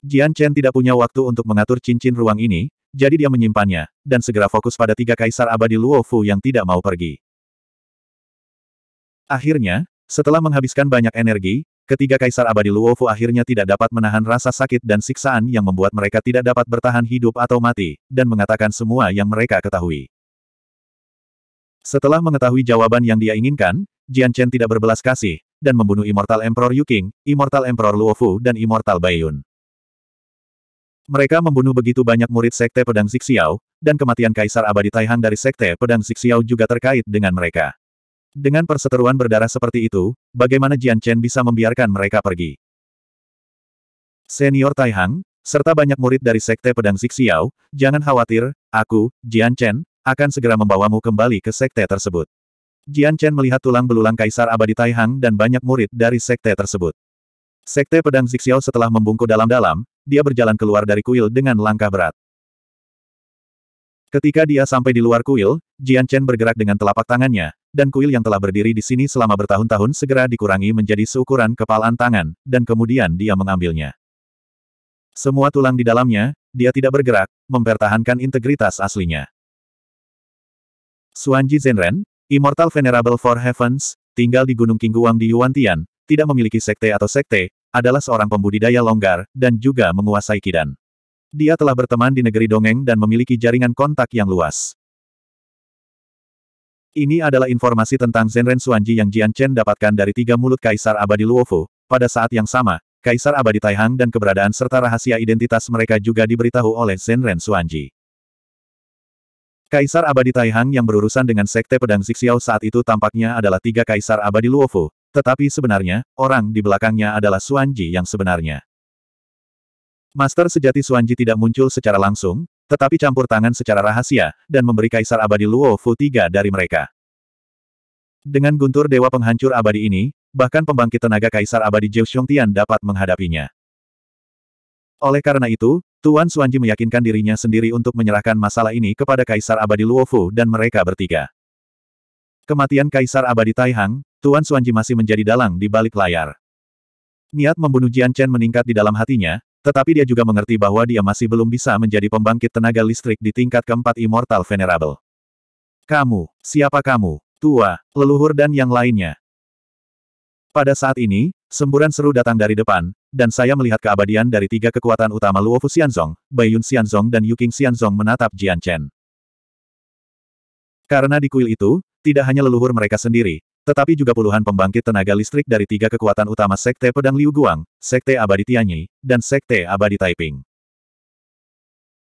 Jian Chen tidak punya waktu untuk mengatur cincin ruang ini, jadi dia menyimpannya, dan segera fokus pada tiga kaisar abadi Luo Fu yang tidak mau pergi. Akhirnya, setelah menghabiskan banyak energi, ketiga kaisar abadi Luo Fu akhirnya tidak dapat menahan rasa sakit dan siksaan yang membuat mereka tidak dapat bertahan hidup atau mati, dan mengatakan semua yang mereka ketahui. Setelah mengetahui jawaban yang dia inginkan, Jian Chen tidak berbelas kasih, dan membunuh Immortal Emperor Yu Qing, Immortal Emperor Luo Fu dan Immortal Baiyun. Mereka membunuh begitu banyak murid Sekte Pedang Zixiao, dan kematian Kaisar Abadi Taihan dari Sekte Pedang Zixiao juga terkait dengan mereka. Dengan perseteruan berdarah seperti itu, bagaimana Jian Chen bisa membiarkan mereka pergi? Senior Taihang, serta banyak murid dari Sekte Pedang Zixiao, jangan khawatir, aku, Jian Chen, akan segera membawamu kembali ke Sekte tersebut. Jian Chen melihat tulang belulang Kaisar Abadi Taihang dan banyak murid dari Sekte tersebut. Sekte Pedang Zixiao setelah membungkuk dalam-dalam, dia berjalan keluar dari kuil dengan langkah berat. Ketika dia sampai di luar kuil, Jian Chen bergerak dengan telapak tangannya, dan kuil yang telah berdiri di sini selama bertahun-tahun segera dikurangi menjadi seukuran kepalan tangan, dan kemudian dia mengambilnya. Semua tulang di dalamnya, dia tidak bergerak, mempertahankan integritas aslinya. Suanji Zenren, Immortal Venerable for Heavens, tinggal di Gunung Kingguang di Yuantian, tidak memiliki sekte atau sekte, adalah seorang pembudidaya longgar, dan juga menguasai Kidan. Dia telah berteman di negeri dongeng dan memiliki jaringan kontak yang luas. Ini adalah informasi tentang Zenren Suanji yang Jian Chen dapatkan dari tiga mulut Kaisar Abadi Luofu. Pada saat yang sama, Kaisar Abadi Taihang dan keberadaan serta rahasia identitas mereka juga diberitahu oleh Zenren Suanji. Kaisar Abadi Taihang yang berurusan dengan Sekte Pedang Zixiao saat itu tampaknya adalah tiga Kaisar Abadi Luofu, tetapi sebenarnya, orang di belakangnya adalah Suanji yang sebenarnya. Master sejati Suanji tidak muncul secara langsung, tetapi campur tangan secara rahasia, dan memberi Kaisar Abadi Luo Fu tiga dari mereka. Dengan guntur Dewa Penghancur Abadi ini, bahkan pembangkit tenaga Kaisar Abadi Jiu Tian dapat menghadapinya. Oleh karena itu, Tuan Suanji meyakinkan dirinya sendiri untuk menyerahkan masalah ini kepada Kaisar Abadi Luo Fu dan mereka bertiga. Kematian Kaisar Abadi Taihang, Tuan Suanji masih menjadi dalang di balik layar. Niat membunuh Jian Chen meningkat di dalam hatinya, tetapi dia juga mengerti bahwa dia masih belum bisa menjadi pembangkit tenaga listrik di tingkat keempat Immortal Venerable. Kamu, siapa kamu, tua, leluhur dan yang lainnya? Pada saat ini, semburan seru datang dari depan, dan saya melihat keabadian dari tiga kekuatan utama Luofu Xianzong, Bai Yun Xianzong dan Yuking Xianzong menatap Jian Chen. Karena di kuil itu, tidak hanya leluhur mereka sendiri, tetapi juga puluhan pembangkit tenaga listrik dari tiga kekuatan utama Sekte Pedang Liu Guang, Sekte Abadi Tianyi, dan Sekte Abadi Taiping.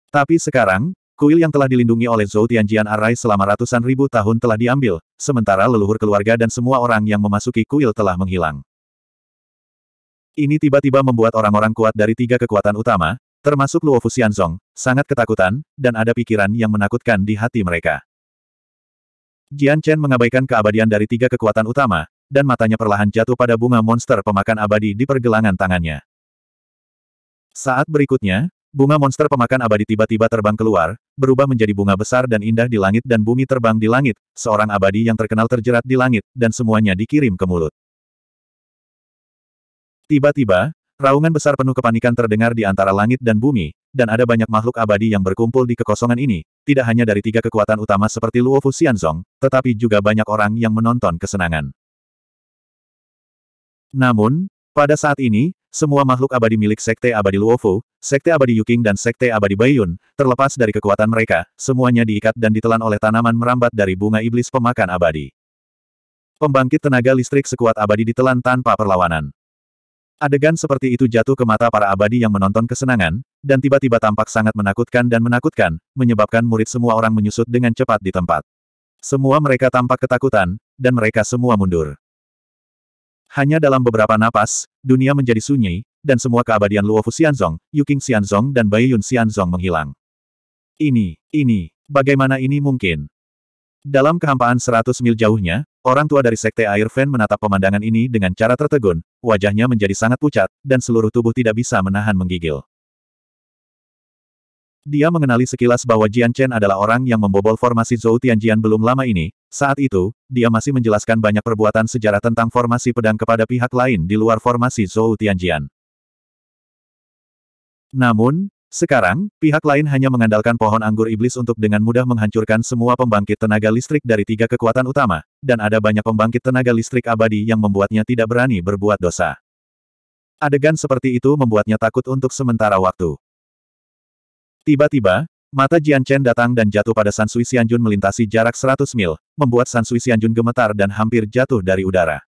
Tapi sekarang, kuil yang telah dilindungi oleh Zhou Tianjian Arai selama ratusan ribu tahun telah diambil, sementara leluhur keluarga dan semua orang yang memasuki kuil telah menghilang. Ini tiba-tiba membuat orang-orang kuat dari tiga kekuatan utama, termasuk Luo Fuxianzong, sangat ketakutan, dan ada pikiran yang menakutkan di hati mereka. Jian Chen mengabaikan keabadian dari tiga kekuatan utama, dan matanya perlahan jatuh pada bunga monster pemakan abadi di pergelangan tangannya. Saat berikutnya, bunga monster pemakan abadi tiba-tiba terbang keluar, berubah menjadi bunga besar dan indah di langit dan bumi terbang di langit, seorang abadi yang terkenal terjerat di langit, dan semuanya dikirim ke mulut. Tiba-tiba, raungan besar penuh kepanikan terdengar di antara langit dan bumi, dan ada banyak makhluk abadi yang berkumpul di kekosongan ini, tidak hanya dari tiga kekuatan utama seperti Luofu Xianzong, tetapi juga banyak orang yang menonton kesenangan. Namun, pada saat ini, semua makhluk abadi milik Sekte Abadi Luofu, Sekte Abadi Yuking dan Sekte Abadi Baiyun, terlepas dari kekuatan mereka, semuanya diikat dan ditelan oleh tanaman merambat dari bunga iblis pemakan abadi. Pembangkit tenaga listrik sekuat abadi ditelan tanpa perlawanan. Adegan seperti itu jatuh ke mata para abadi yang menonton kesenangan, dan tiba-tiba tampak sangat menakutkan dan menakutkan, menyebabkan murid semua orang menyusut dengan cepat di tempat. Semua mereka tampak ketakutan, dan mereka semua mundur. Hanya dalam beberapa napas, dunia menjadi sunyi, dan semua keabadian Luofu Xianzong, Yuking Xianzong dan Yun Xianzong menghilang. Ini, ini, bagaimana ini mungkin? Dalam kehampaan seratus mil jauhnya, orang tua dari Sekte Air Fan menatap pemandangan ini dengan cara tertegun, wajahnya menjadi sangat pucat, dan seluruh tubuh tidak bisa menahan menggigil. Dia mengenali sekilas bahwa Jian Chen adalah orang yang membobol formasi Zhou Tianjian belum lama ini. Saat itu, dia masih menjelaskan banyak perbuatan sejarah tentang formasi pedang kepada pihak lain di luar formasi Zhou Tianjian. Namun, sekarang, pihak lain hanya mengandalkan pohon anggur iblis untuk dengan mudah menghancurkan semua pembangkit tenaga listrik dari tiga kekuatan utama, dan ada banyak pembangkit tenaga listrik abadi yang membuatnya tidak berani berbuat dosa. Adegan seperti itu membuatnya takut untuk sementara waktu. Tiba-tiba, mata Jian Chen datang dan jatuh pada Sansui Xianjun melintasi jarak 100 mil, membuat Sansui Xianjun gemetar dan hampir jatuh dari udara.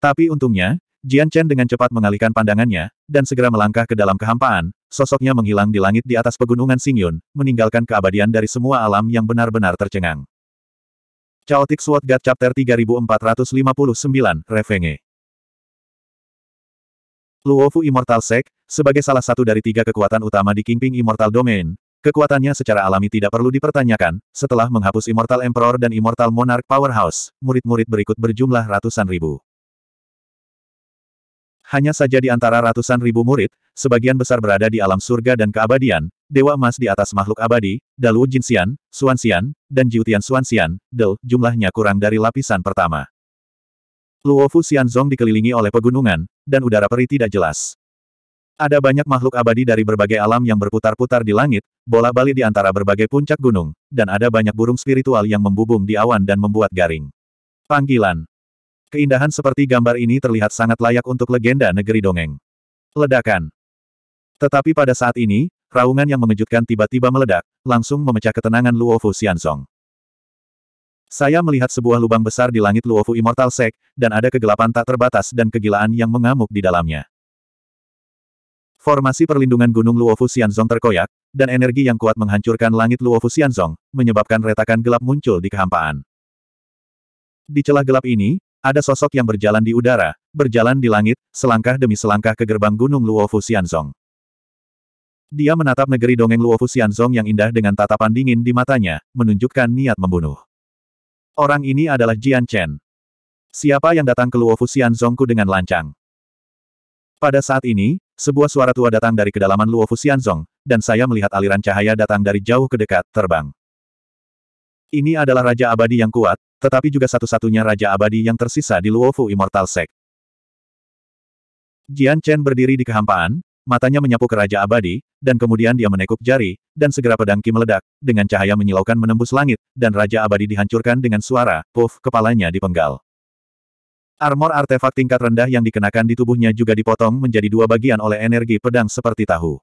Tapi untungnya, Jian Chen dengan cepat mengalihkan pandangannya, dan segera melangkah ke dalam kehampaan, sosoknya menghilang di langit di atas pegunungan Singyun, meninggalkan keabadian dari semua alam yang benar-benar tercengang. Chaotic Sword God Chapter 3459, Revenge Luofu Immortal Sek, sebagai salah satu dari tiga kekuatan utama di Kingping Immortal Domain, kekuatannya secara alami tidak perlu dipertanyakan, setelah menghapus Immortal Emperor dan Immortal Monarch Powerhouse, murid-murid berikut berjumlah ratusan ribu. Hanya saja di antara ratusan ribu murid, sebagian besar berada di alam surga dan keabadian, Dewa Emas di atas makhluk abadi, Dalu Jinxian, Xuanxian, dan Jiutian Xuanxian, Del, jumlahnya kurang dari lapisan pertama. Luofu Xianzong dikelilingi oleh pegunungan, dan udara peri tidak jelas. Ada banyak makhluk abadi dari berbagai alam yang berputar-putar di langit, bola balik di antara berbagai puncak gunung, dan ada banyak burung spiritual yang membubung di awan dan membuat garing. Panggilan Keindahan seperti gambar ini terlihat sangat layak untuk legenda negeri dongeng. Ledakan. Tetapi pada saat ini, raungan yang mengejutkan tiba-tiba meledak, langsung memecah ketenangan Luofu Xianzong. Saya melihat sebuah lubang besar di langit Luofu Immortal Sek, dan ada kegelapan tak terbatas dan kegilaan yang mengamuk di dalamnya. Formasi perlindungan gunung Luofu Xianzong terkoyak, dan energi yang kuat menghancurkan langit Luofu Xianzong, menyebabkan retakan gelap muncul di kehampaan. Di celah gelap ini, ada sosok yang berjalan di udara, berjalan di langit, selangkah demi selangkah ke gerbang gunung Luofu Xianzong. Dia menatap negeri dongeng Luofu Xianzong yang indah dengan tatapan dingin di matanya, menunjukkan niat membunuh. Orang ini adalah Jian Chen. Siapa yang datang ke Luofu Xianzongku dengan lancang? Pada saat ini, sebuah suara tua datang dari kedalaman Luofu Xianzong, dan saya melihat aliran cahaya datang dari jauh ke dekat, terbang. Ini adalah Raja Abadi yang kuat, tetapi juga satu-satunya Raja Abadi yang tersisa di Luofu Immortal Sect. Jian Chen berdiri di kehampaan, matanya menyapu ke Raja Abadi, dan kemudian dia menekuk jari, dan segera pedang Ki meledak, dengan cahaya menyilaukan menembus langit, dan Raja Abadi dihancurkan dengan suara, puff, kepalanya dipenggal. Armor artefak tingkat rendah yang dikenakan di tubuhnya juga dipotong menjadi dua bagian oleh energi pedang seperti tahu.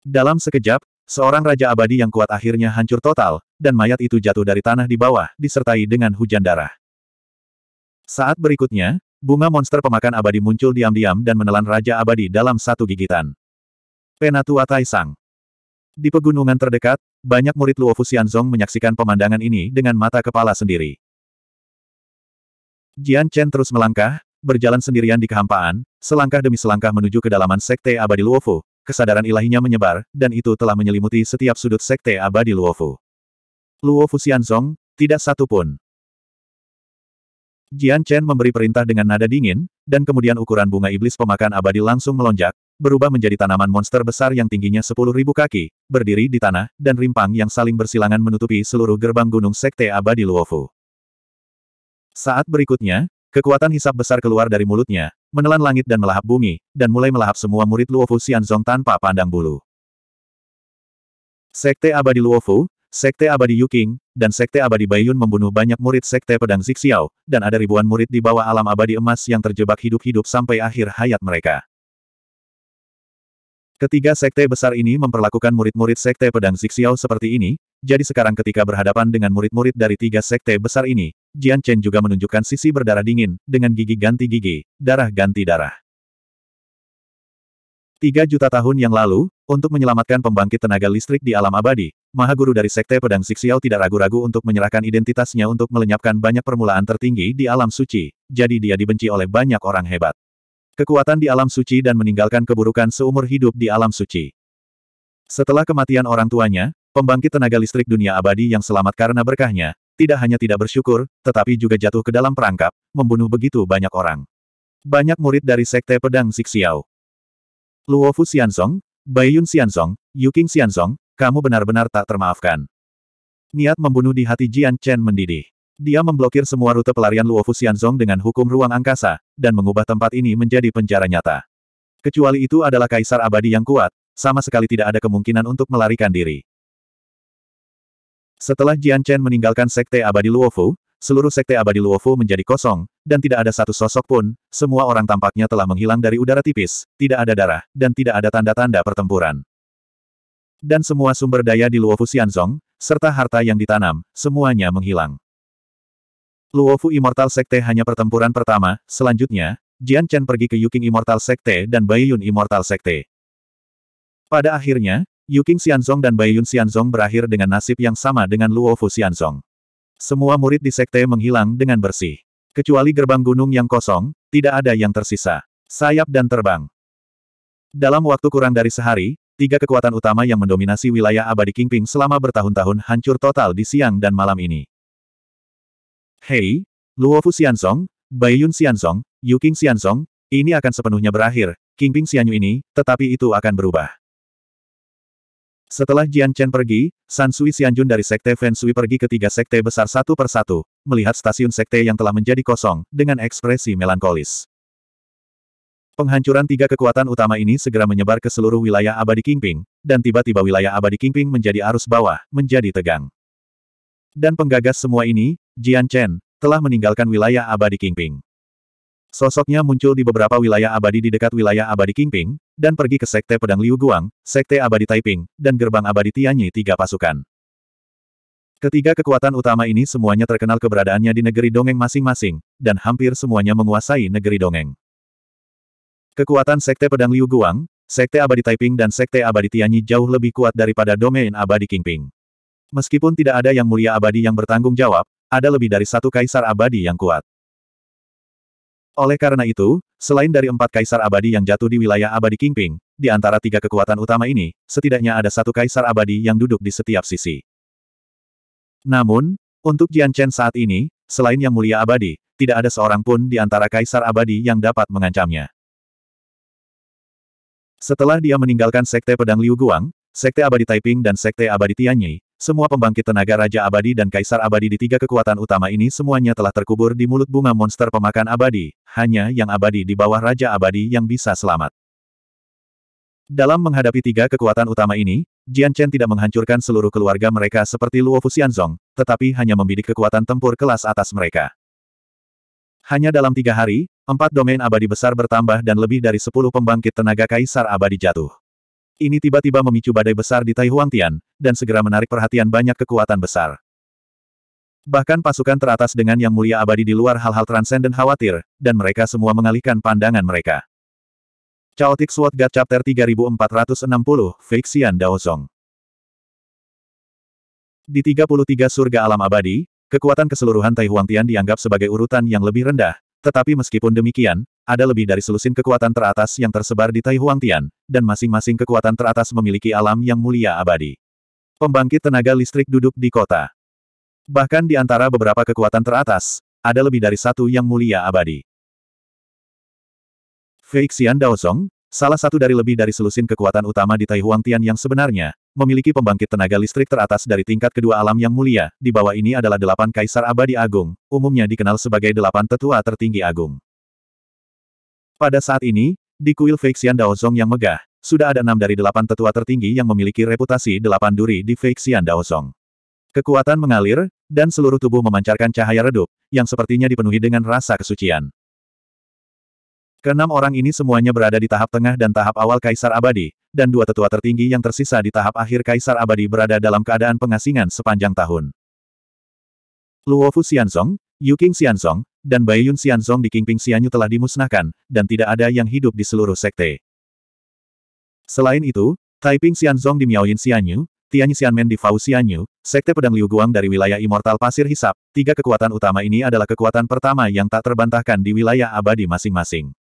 Dalam sekejap, seorang Raja Abadi yang kuat akhirnya hancur total, dan mayat itu jatuh dari tanah di bawah, disertai dengan hujan darah. Saat berikutnya, bunga monster pemakan abadi muncul diam-diam dan menelan Raja Abadi dalam satu gigitan. Penatua Taisang Di pegunungan terdekat, banyak murid Luofu Xianzong menyaksikan pemandangan ini dengan mata kepala sendiri. Jian Chen terus melangkah, berjalan sendirian di kehampaan, selangkah demi selangkah menuju kedalaman Sekte Abadi Luofu, kesadaran ilahinya menyebar, dan itu telah menyelimuti setiap sudut Sekte Abadi Luofu. Luo Fuxianzong, tidak satu pun. Jian Chen memberi perintah dengan nada dingin, dan kemudian ukuran bunga iblis pemakan abadi langsung melonjak, berubah menjadi tanaman monster besar yang tingginya 10.000 kaki, berdiri di tanah, dan rimpang yang saling bersilangan menutupi seluruh gerbang gunung sekte abadi Luofu. Saat berikutnya, kekuatan hisap besar keluar dari mulutnya, menelan langit dan melahap bumi, dan mulai melahap semua murid Luofu Xianzong tanpa pandang bulu. Sekte abadi Luofu, Sekte Abadi Yuking, dan Sekte Abadi Baiyun membunuh banyak murid Sekte Pedang Zixiao, dan ada ribuan murid di bawah alam abadi emas yang terjebak hidup-hidup sampai akhir hayat mereka. Ketiga sekte besar ini memperlakukan murid-murid Sekte Pedang Zixiao seperti ini, jadi sekarang ketika berhadapan dengan murid-murid dari tiga sekte besar ini, Jian Chen juga menunjukkan sisi berdarah dingin, dengan gigi ganti gigi, darah ganti darah. Tiga juta tahun yang lalu, untuk menyelamatkan pembangkit tenaga listrik di alam abadi, Maha Guru dari Sekte Pedang Siksiao tidak ragu-ragu untuk menyerahkan identitasnya untuk melenyapkan banyak permulaan tertinggi di alam suci, jadi dia dibenci oleh banyak orang hebat. Kekuatan di alam suci dan meninggalkan keburukan seumur hidup di alam suci. Setelah kematian orang tuanya, pembangkit tenaga listrik dunia abadi yang selamat karena berkahnya, tidak hanya tidak bersyukur, tetapi juga jatuh ke dalam perangkap, membunuh begitu banyak orang. Banyak murid dari Sekte Pedang Siksiao. Luofu Xianzong, Baiyun Xianzong, Yuking Xianzong, kamu benar-benar tak termaafkan. Niat membunuh di hati Jian Chen mendidih. Dia memblokir semua rute pelarian Luofu Xianzong dengan hukum ruang angkasa, dan mengubah tempat ini menjadi penjara nyata. Kecuali itu adalah kaisar abadi yang kuat, sama sekali tidak ada kemungkinan untuk melarikan diri. Setelah Jian Chen meninggalkan sekte abadi Luofu, seluruh sekte abadi Luofu menjadi kosong, dan tidak ada satu sosok pun, semua orang tampaknya telah menghilang dari udara tipis, tidak ada darah, dan tidak ada tanda-tanda pertempuran. Dan semua sumber daya di Luofu Xianzong, serta harta yang ditanam, semuanya menghilang. Luofu Immortal Sekte hanya pertempuran pertama, selanjutnya, Jian Chen pergi ke Yuking Immortal Sekte dan Bai Yun Immortal Sekte. Pada akhirnya, Yuking Xianzong dan Bai Yun Xianzong berakhir dengan nasib yang sama dengan Luofu Xianzong. Semua murid di sekte menghilang dengan bersih. Kecuali gerbang gunung yang kosong, tidak ada yang tersisa. Sayap dan terbang. Dalam waktu kurang dari sehari, tiga kekuatan utama yang mendominasi wilayah abadi Kingping selama bertahun-tahun hancur total di siang dan malam ini. Hei, Luofu Xianzong, Baiyun Xianzong, Yuking Xiansong, ini akan sepenuhnya berakhir, Kingping Xianyu ini, tetapi itu akan berubah. Setelah Jian Chen pergi, San Sui Xianjun dari Sekte Fan Sui pergi ke tiga sekte besar satu persatu, melihat stasiun sekte yang telah menjadi kosong, dengan ekspresi melankolis. Penghancuran tiga kekuatan utama ini segera menyebar ke seluruh wilayah abadi Kingping, dan tiba-tiba wilayah abadi Kingping menjadi arus bawah, menjadi tegang. Dan penggagas semua ini, Jian Chen, telah meninggalkan wilayah abadi Kingping. Sosoknya muncul di beberapa wilayah abadi di dekat wilayah abadi Kingping, dan pergi ke Sekte Pedang Liu Guang, Sekte Abadi Taiping, dan Gerbang Abadi Tianyi tiga pasukan. Ketiga kekuatan utama ini semuanya terkenal keberadaannya di negeri dongeng masing-masing, dan hampir semuanya menguasai negeri dongeng. Kekuatan Sekte Pedang Liu Guang, Sekte Abadi Taiping dan Sekte Abadi Tianyi jauh lebih kuat daripada domain Abadi Kingping. Meskipun tidak ada yang mulia abadi yang bertanggung jawab, ada lebih dari satu kaisar abadi yang kuat. Oleh karena itu, selain dari empat kaisar abadi yang jatuh di wilayah abadi Kingping, di antara tiga kekuatan utama ini, setidaknya ada satu kaisar abadi yang duduk di setiap sisi. Namun, untuk Jian Chen saat ini, selain yang mulia abadi, tidak ada seorang pun di antara kaisar abadi yang dapat mengancamnya. Setelah dia meninggalkan Sekte Pedang Liu Guang, Sekte Abadi Taiping dan Sekte Abadi Tianyi, semua pembangkit tenaga Raja Abadi dan Kaisar Abadi di tiga kekuatan utama ini semuanya telah terkubur di mulut bunga monster pemakan abadi, hanya yang abadi di bawah Raja Abadi yang bisa selamat. Dalam menghadapi tiga kekuatan utama ini, Jian Chen tidak menghancurkan seluruh keluarga mereka seperti Luo Fuxianzong, tetapi hanya membidik kekuatan tempur kelas atas mereka. Hanya dalam tiga hari, empat domain abadi besar bertambah dan lebih dari sepuluh pembangkit tenaga kaisar abadi jatuh. Ini tiba-tiba memicu badai besar di Tian, dan segera menarik perhatian banyak kekuatan besar. Bahkan pasukan teratas dengan yang mulia abadi di luar hal-hal transenden khawatir, dan mereka semua mengalihkan pandangan mereka. Chaotic Sword God Chapter 3460, Fixian Daozong Di 33 surga alam abadi, kekuatan keseluruhan Tai Tian dianggap sebagai urutan yang lebih rendah, tetapi meskipun demikian, ada lebih dari selusin kekuatan teratas yang tersebar di Tai Tian, dan masing-masing kekuatan teratas memiliki alam yang mulia abadi. Pembangkit tenaga listrik duduk di kota. Bahkan di antara beberapa kekuatan teratas, ada lebih dari satu yang mulia abadi. Feixian Daozong, salah satu dari lebih dari selusin kekuatan utama di Tai Tian yang sebenarnya, memiliki pembangkit tenaga listrik teratas dari tingkat kedua alam yang mulia, di bawah ini adalah delapan kaisar abadi agung, umumnya dikenal sebagai delapan tetua tertinggi agung. Pada saat ini, di kuil Feixian Daozong yang megah, sudah ada enam dari delapan tetua tertinggi yang memiliki reputasi delapan duri di Feixian Daozong. Kekuatan mengalir, dan seluruh tubuh memancarkan cahaya redup, yang sepertinya dipenuhi dengan rasa kesucian. Keenam orang ini semuanya berada di tahap tengah dan tahap awal Kaisar Abadi, dan dua tetua tertinggi yang tersisa di tahap akhir Kaisar Abadi berada dalam keadaan pengasingan sepanjang tahun. Luofu Xianzong, Yuking Xianzong, dan Bai Yun Xianzong di Kingping Xianyu telah dimusnahkan, dan tidak ada yang hidup di seluruh sekte. Selain itu, Taiping Xianzong di Miaoyin Xianyu, Tianyi Xianmen di Fau Xianyu, Sekte Pedang Liu Guang dari wilayah Immortal Pasir Hisap, tiga kekuatan utama ini adalah kekuatan pertama yang tak terbantahkan di wilayah abadi masing-masing.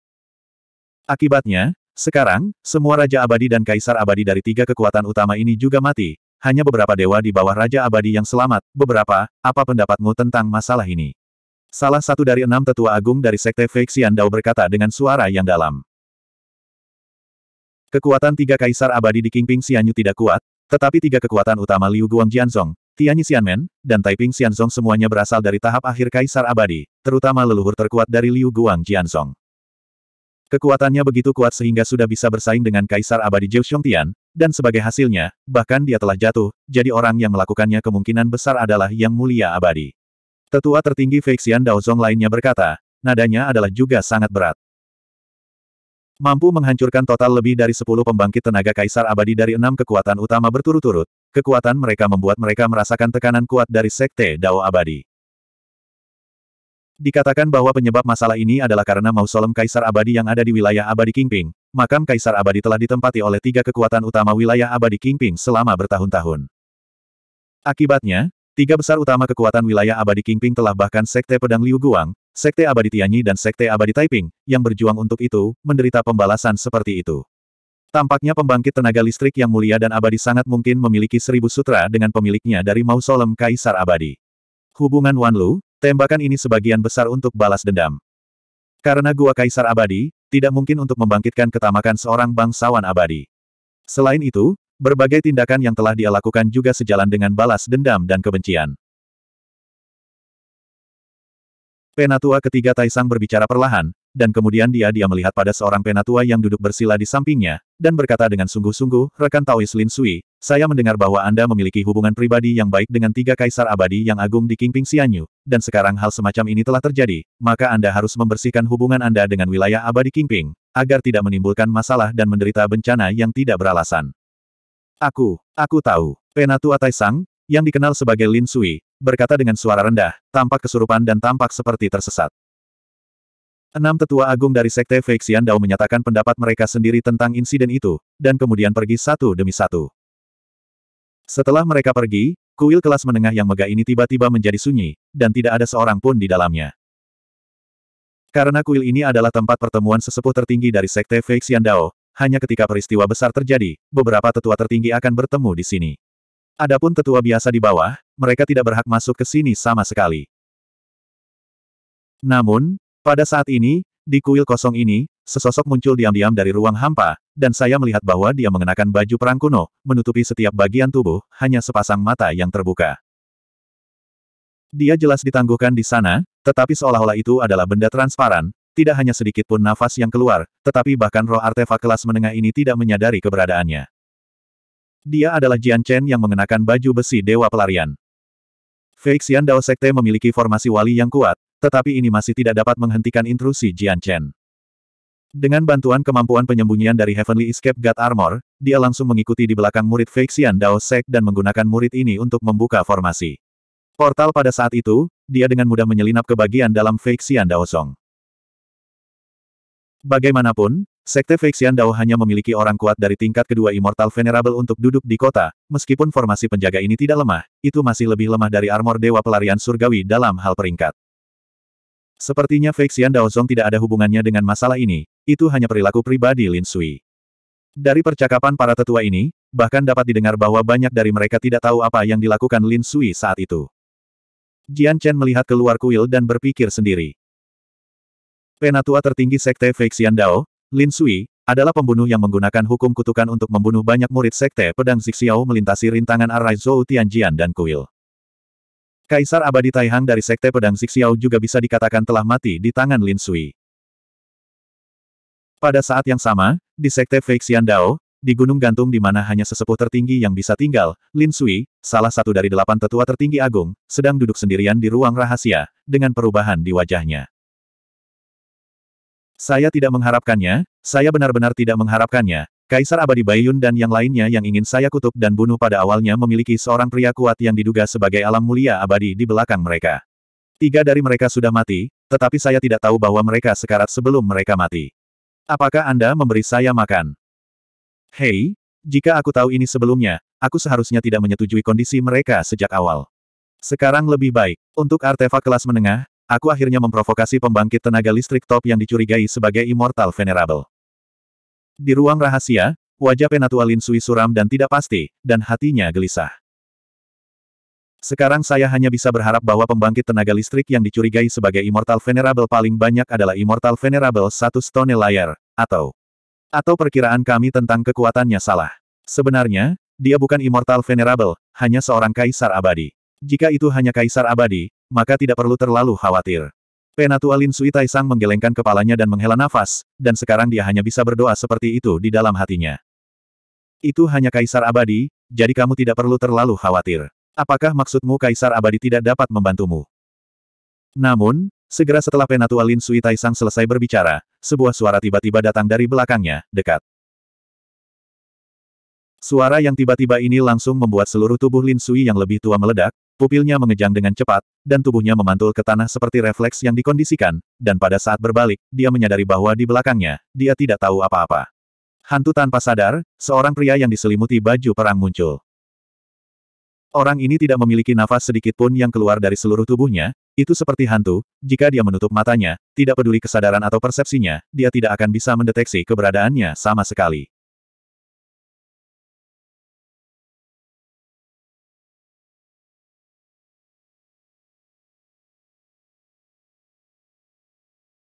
Akibatnya, sekarang, semua Raja Abadi dan Kaisar Abadi dari tiga kekuatan utama ini juga mati, hanya beberapa dewa di bawah Raja Abadi yang selamat, beberapa, apa pendapatmu tentang masalah ini? Salah satu dari enam tetua agung dari Sekte Feixian Dao berkata dengan suara yang dalam. Kekuatan tiga kaisar abadi di Kingping Xianyu tidak kuat, tetapi tiga kekuatan utama Liu Guang Jianzong, Tianyi Xianmen, dan Taiping Xianzong semuanya berasal dari tahap akhir kaisar abadi, terutama leluhur terkuat dari Liu Guang Jianzong. Kekuatannya begitu kuat sehingga sudah bisa bersaing dengan kaisar abadi Zhou Xiongtian, dan sebagai hasilnya, bahkan dia telah jatuh, jadi orang yang melakukannya kemungkinan besar adalah yang mulia abadi. Tetua tertinggi Feixian Daozong lainnya berkata, nadanya adalah juga sangat berat. Mampu menghancurkan total lebih dari 10 pembangkit tenaga kaisar abadi dari enam kekuatan utama berturut-turut, kekuatan mereka membuat mereka merasakan tekanan kuat dari Sekte Dao Abadi. Dikatakan bahwa penyebab masalah ini adalah karena mausolem Kaisar Abadi yang ada di wilayah Abadi Kingping, makam Kaisar Abadi telah ditempati oleh tiga kekuatan utama wilayah Abadi Kingping selama bertahun-tahun. Akibatnya, Tiga besar utama kekuatan wilayah abadi Kingping telah bahkan Sekte Pedang Liu Guang, Sekte Abadi Tianyi dan Sekte Abadi Taiping, yang berjuang untuk itu, menderita pembalasan seperti itu. Tampaknya pembangkit tenaga listrik yang mulia dan abadi sangat mungkin memiliki seribu sutra dengan pemiliknya dari mausolem Kaisar Abadi. Hubungan Wanlu, tembakan ini sebagian besar untuk balas dendam. Karena gua Kaisar Abadi, tidak mungkin untuk membangkitkan ketamakan seorang bangsawan abadi. Selain itu, Berbagai tindakan yang telah dia lakukan juga sejalan dengan balas dendam dan kebencian. Penatua ketiga Taisang berbicara perlahan, dan kemudian dia-dia melihat pada seorang penatua yang duduk bersila di sampingnya, dan berkata dengan sungguh-sungguh, rekan Taois Lin Sui, saya mendengar bahwa Anda memiliki hubungan pribadi yang baik dengan tiga kaisar abadi yang agung di Kingping Xianyu, dan sekarang hal semacam ini telah terjadi, maka Anda harus membersihkan hubungan Anda dengan wilayah abadi Kingping, agar tidak menimbulkan masalah dan menderita bencana yang tidak beralasan. Aku, aku tahu. Penatua Sang, yang dikenal sebagai Lin Sui, berkata dengan suara rendah, tampak kesurupan dan tampak seperti tersesat. Enam tetua agung dari Sekte Feixian Dao menyatakan pendapat mereka sendiri tentang insiden itu, dan kemudian pergi satu demi satu. Setelah mereka pergi, kuil kelas menengah yang megah ini tiba-tiba menjadi sunyi, dan tidak ada seorang pun di dalamnya. Karena kuil ini adalah tempat pertemuan sesepuh tertinggi dari Sekte Feixian Dao, hanya ketika peristiwa besar terjadi, beberapa tetua tertinggi akan bertemu di sini. Adapun tetua biasa di bawah, mereka tidak berhak masuk ke sini sama sekali. Namun, pada saat ini, di kuil kosong ini, sesosok muncul diam-diam dari ruang hampa, dan saya melihat bahwa dia mengenakan baju perang kuno, menutupi setiap bagian tubuh, hanya sepasang mata yang terbuka. Dia jelas ditangguhkan di sana, tetapi seolah-olah itu adalah benda transparan, tidak hanya sedikit pun nafas yang keluar, tetapi bahkan roh artefak kelas menengah ini tidak menyadari keberadaannya. Dia adalah Jian Chen yang mengenakan baju besi Dewa Pelarian. Feixian Dao Sekte memiliki formasi wali yang kuat, tetapi ini masih tidak dapat menghentikan intrusi Jian Chen. Dengan bantuan kemampuan penyembunyian dari Heavenly Escape God Armor, dia langsung mengikuti di belakang murid Feixian Dao Sek dan menggunakan murid ini untuk membuka formasi. Portal pada saat itu, dia dengan mudah menyelinap ke bagian dalam Feixian Dao Song. Bagaimanapun, Sekte Feixian Dao hanya memiliki orang kuat dari tingkat kedua Immortal Venerable untuk duduk di kota, meskipun formasi penjaga ini tidak lemah, itu masih lebih lemah dari armor Dewa Pelarian Surgawi dalam hal peringkat. Sepertinya Feixian Dao Zong tidak ada hubungannya dengan masalah ini, itu hanya perilaku pribadi Lin Sui. Dari percakapan para tetua ini, bahkan dapat didengar bahwa banyak dari mereka tidak tahu apa yang dilakukan Lin Sui saat itu. Jian Chen melihat keluar kuil dan berpikir sendiri. Penatua tertinggi Sekte Feixian Dao, Lin Sui, adalah pembunuh yang menggunakan hukum kutukan untuk membunuh banyak murid Sekte Pedang Zixiao melintasi rintangan arai Zhou Tianjian dan Kuil. Kaisar Abadi Taihang dari Sekte Pedang Zixiao juga bisa dikatakan telah mati di tangan Lin Sui. Pada saat yang sama, di Sekte Feixian Dao, di Gunung Gantung di mana hanya sesepuh tertinggi yang bisa tinggal, Lin Sui, salah satu dari delapan tetua tertinggi agung, sedang duduk sendirian di ruang rahasia, dengan perubahan di wajahnya. Saya tidak mengharapkannya, saya benar-benar tidak mengharapkannya. Kaisar Abadi Bayun dan yang lainnya yang ingin saya kutuk dan bunuh pada awalnya memiliki seorang pria kuat yang diduga sebagai alam mulia abadi di belakang mereka. Tiga dari mereka sudah mati, tetapi saya tidak tahu bahwa mereka sekarat sebelum mereka mati. Apakah Anda memberi saya makan? Hei, jika aku tahu ini sebelumnya, aku seharusnya tidak menyetujui kondisi mereka sejak awal. Sekarang lebih baik. Untuk artefak kelas menengah, Aku akhirnya memprovokasi pembangkit tenaga listrik top yang dicurigai sebagai Immortal Venerable. Di ruang rahasia, wajah Penatua Lin Sui suram dan tidak pasti, dan hatinya gelisah. Sekarang saya hanya bisa berharap bahwa pembangkit tenaga listrik yang dicurigai sebagai Immortal Venerable paling banyak adalah Immortal Venerable satu Stone Layer, atau atau perkiraan kami tentang kekuatannya salah. Sebenarnya, dia bukan Immortal Venerable, hanya seorang kaisar abadi. Jika itu hanya kaisar abadi, maka tidak perlu terlalu khawatir. Penatua Lin Sui Tai menggelengkan kepalanya dan menghela nafas, dan sekarang dia hanya bisa berdoa seperti itu di dalam hatinya. Itu hanya kaisar abadi, jadi kamu tidak perlu terlalu khawatir. Apakah maksudmu kaisar abadi tidak dapat membantumu? Namun, segera setelah Penatua Lin Sui Tai selesai berbicara, sebuah suara tiba-tiba datang dari belakangnya, dekat. Suara yang tiba-tiba ini langsung membuat seluruh tubuh Lin Sui yang lebih tua meledak, pupilnya mengejang dengan cepat, dan tubuhnya memantul ke tanah seperti refleks yang dikondisikan, dan pada saat berbalik, dia menyadari bahwa di belakangnya, dia tidak tahu apa-apa. Hantu tanpa sadar, seorang pria yang diselimuti baju perang muncul. Orang ini tidak memiliki nafas sedikit pun yang keluar dari seluruh tubuhnya, itu seperti hantu, jika dia menutup matanya, tidak peduli kesadaran atau persepsinya, dia tidak akan bisa mendeteksi keberadaannya sama sekali.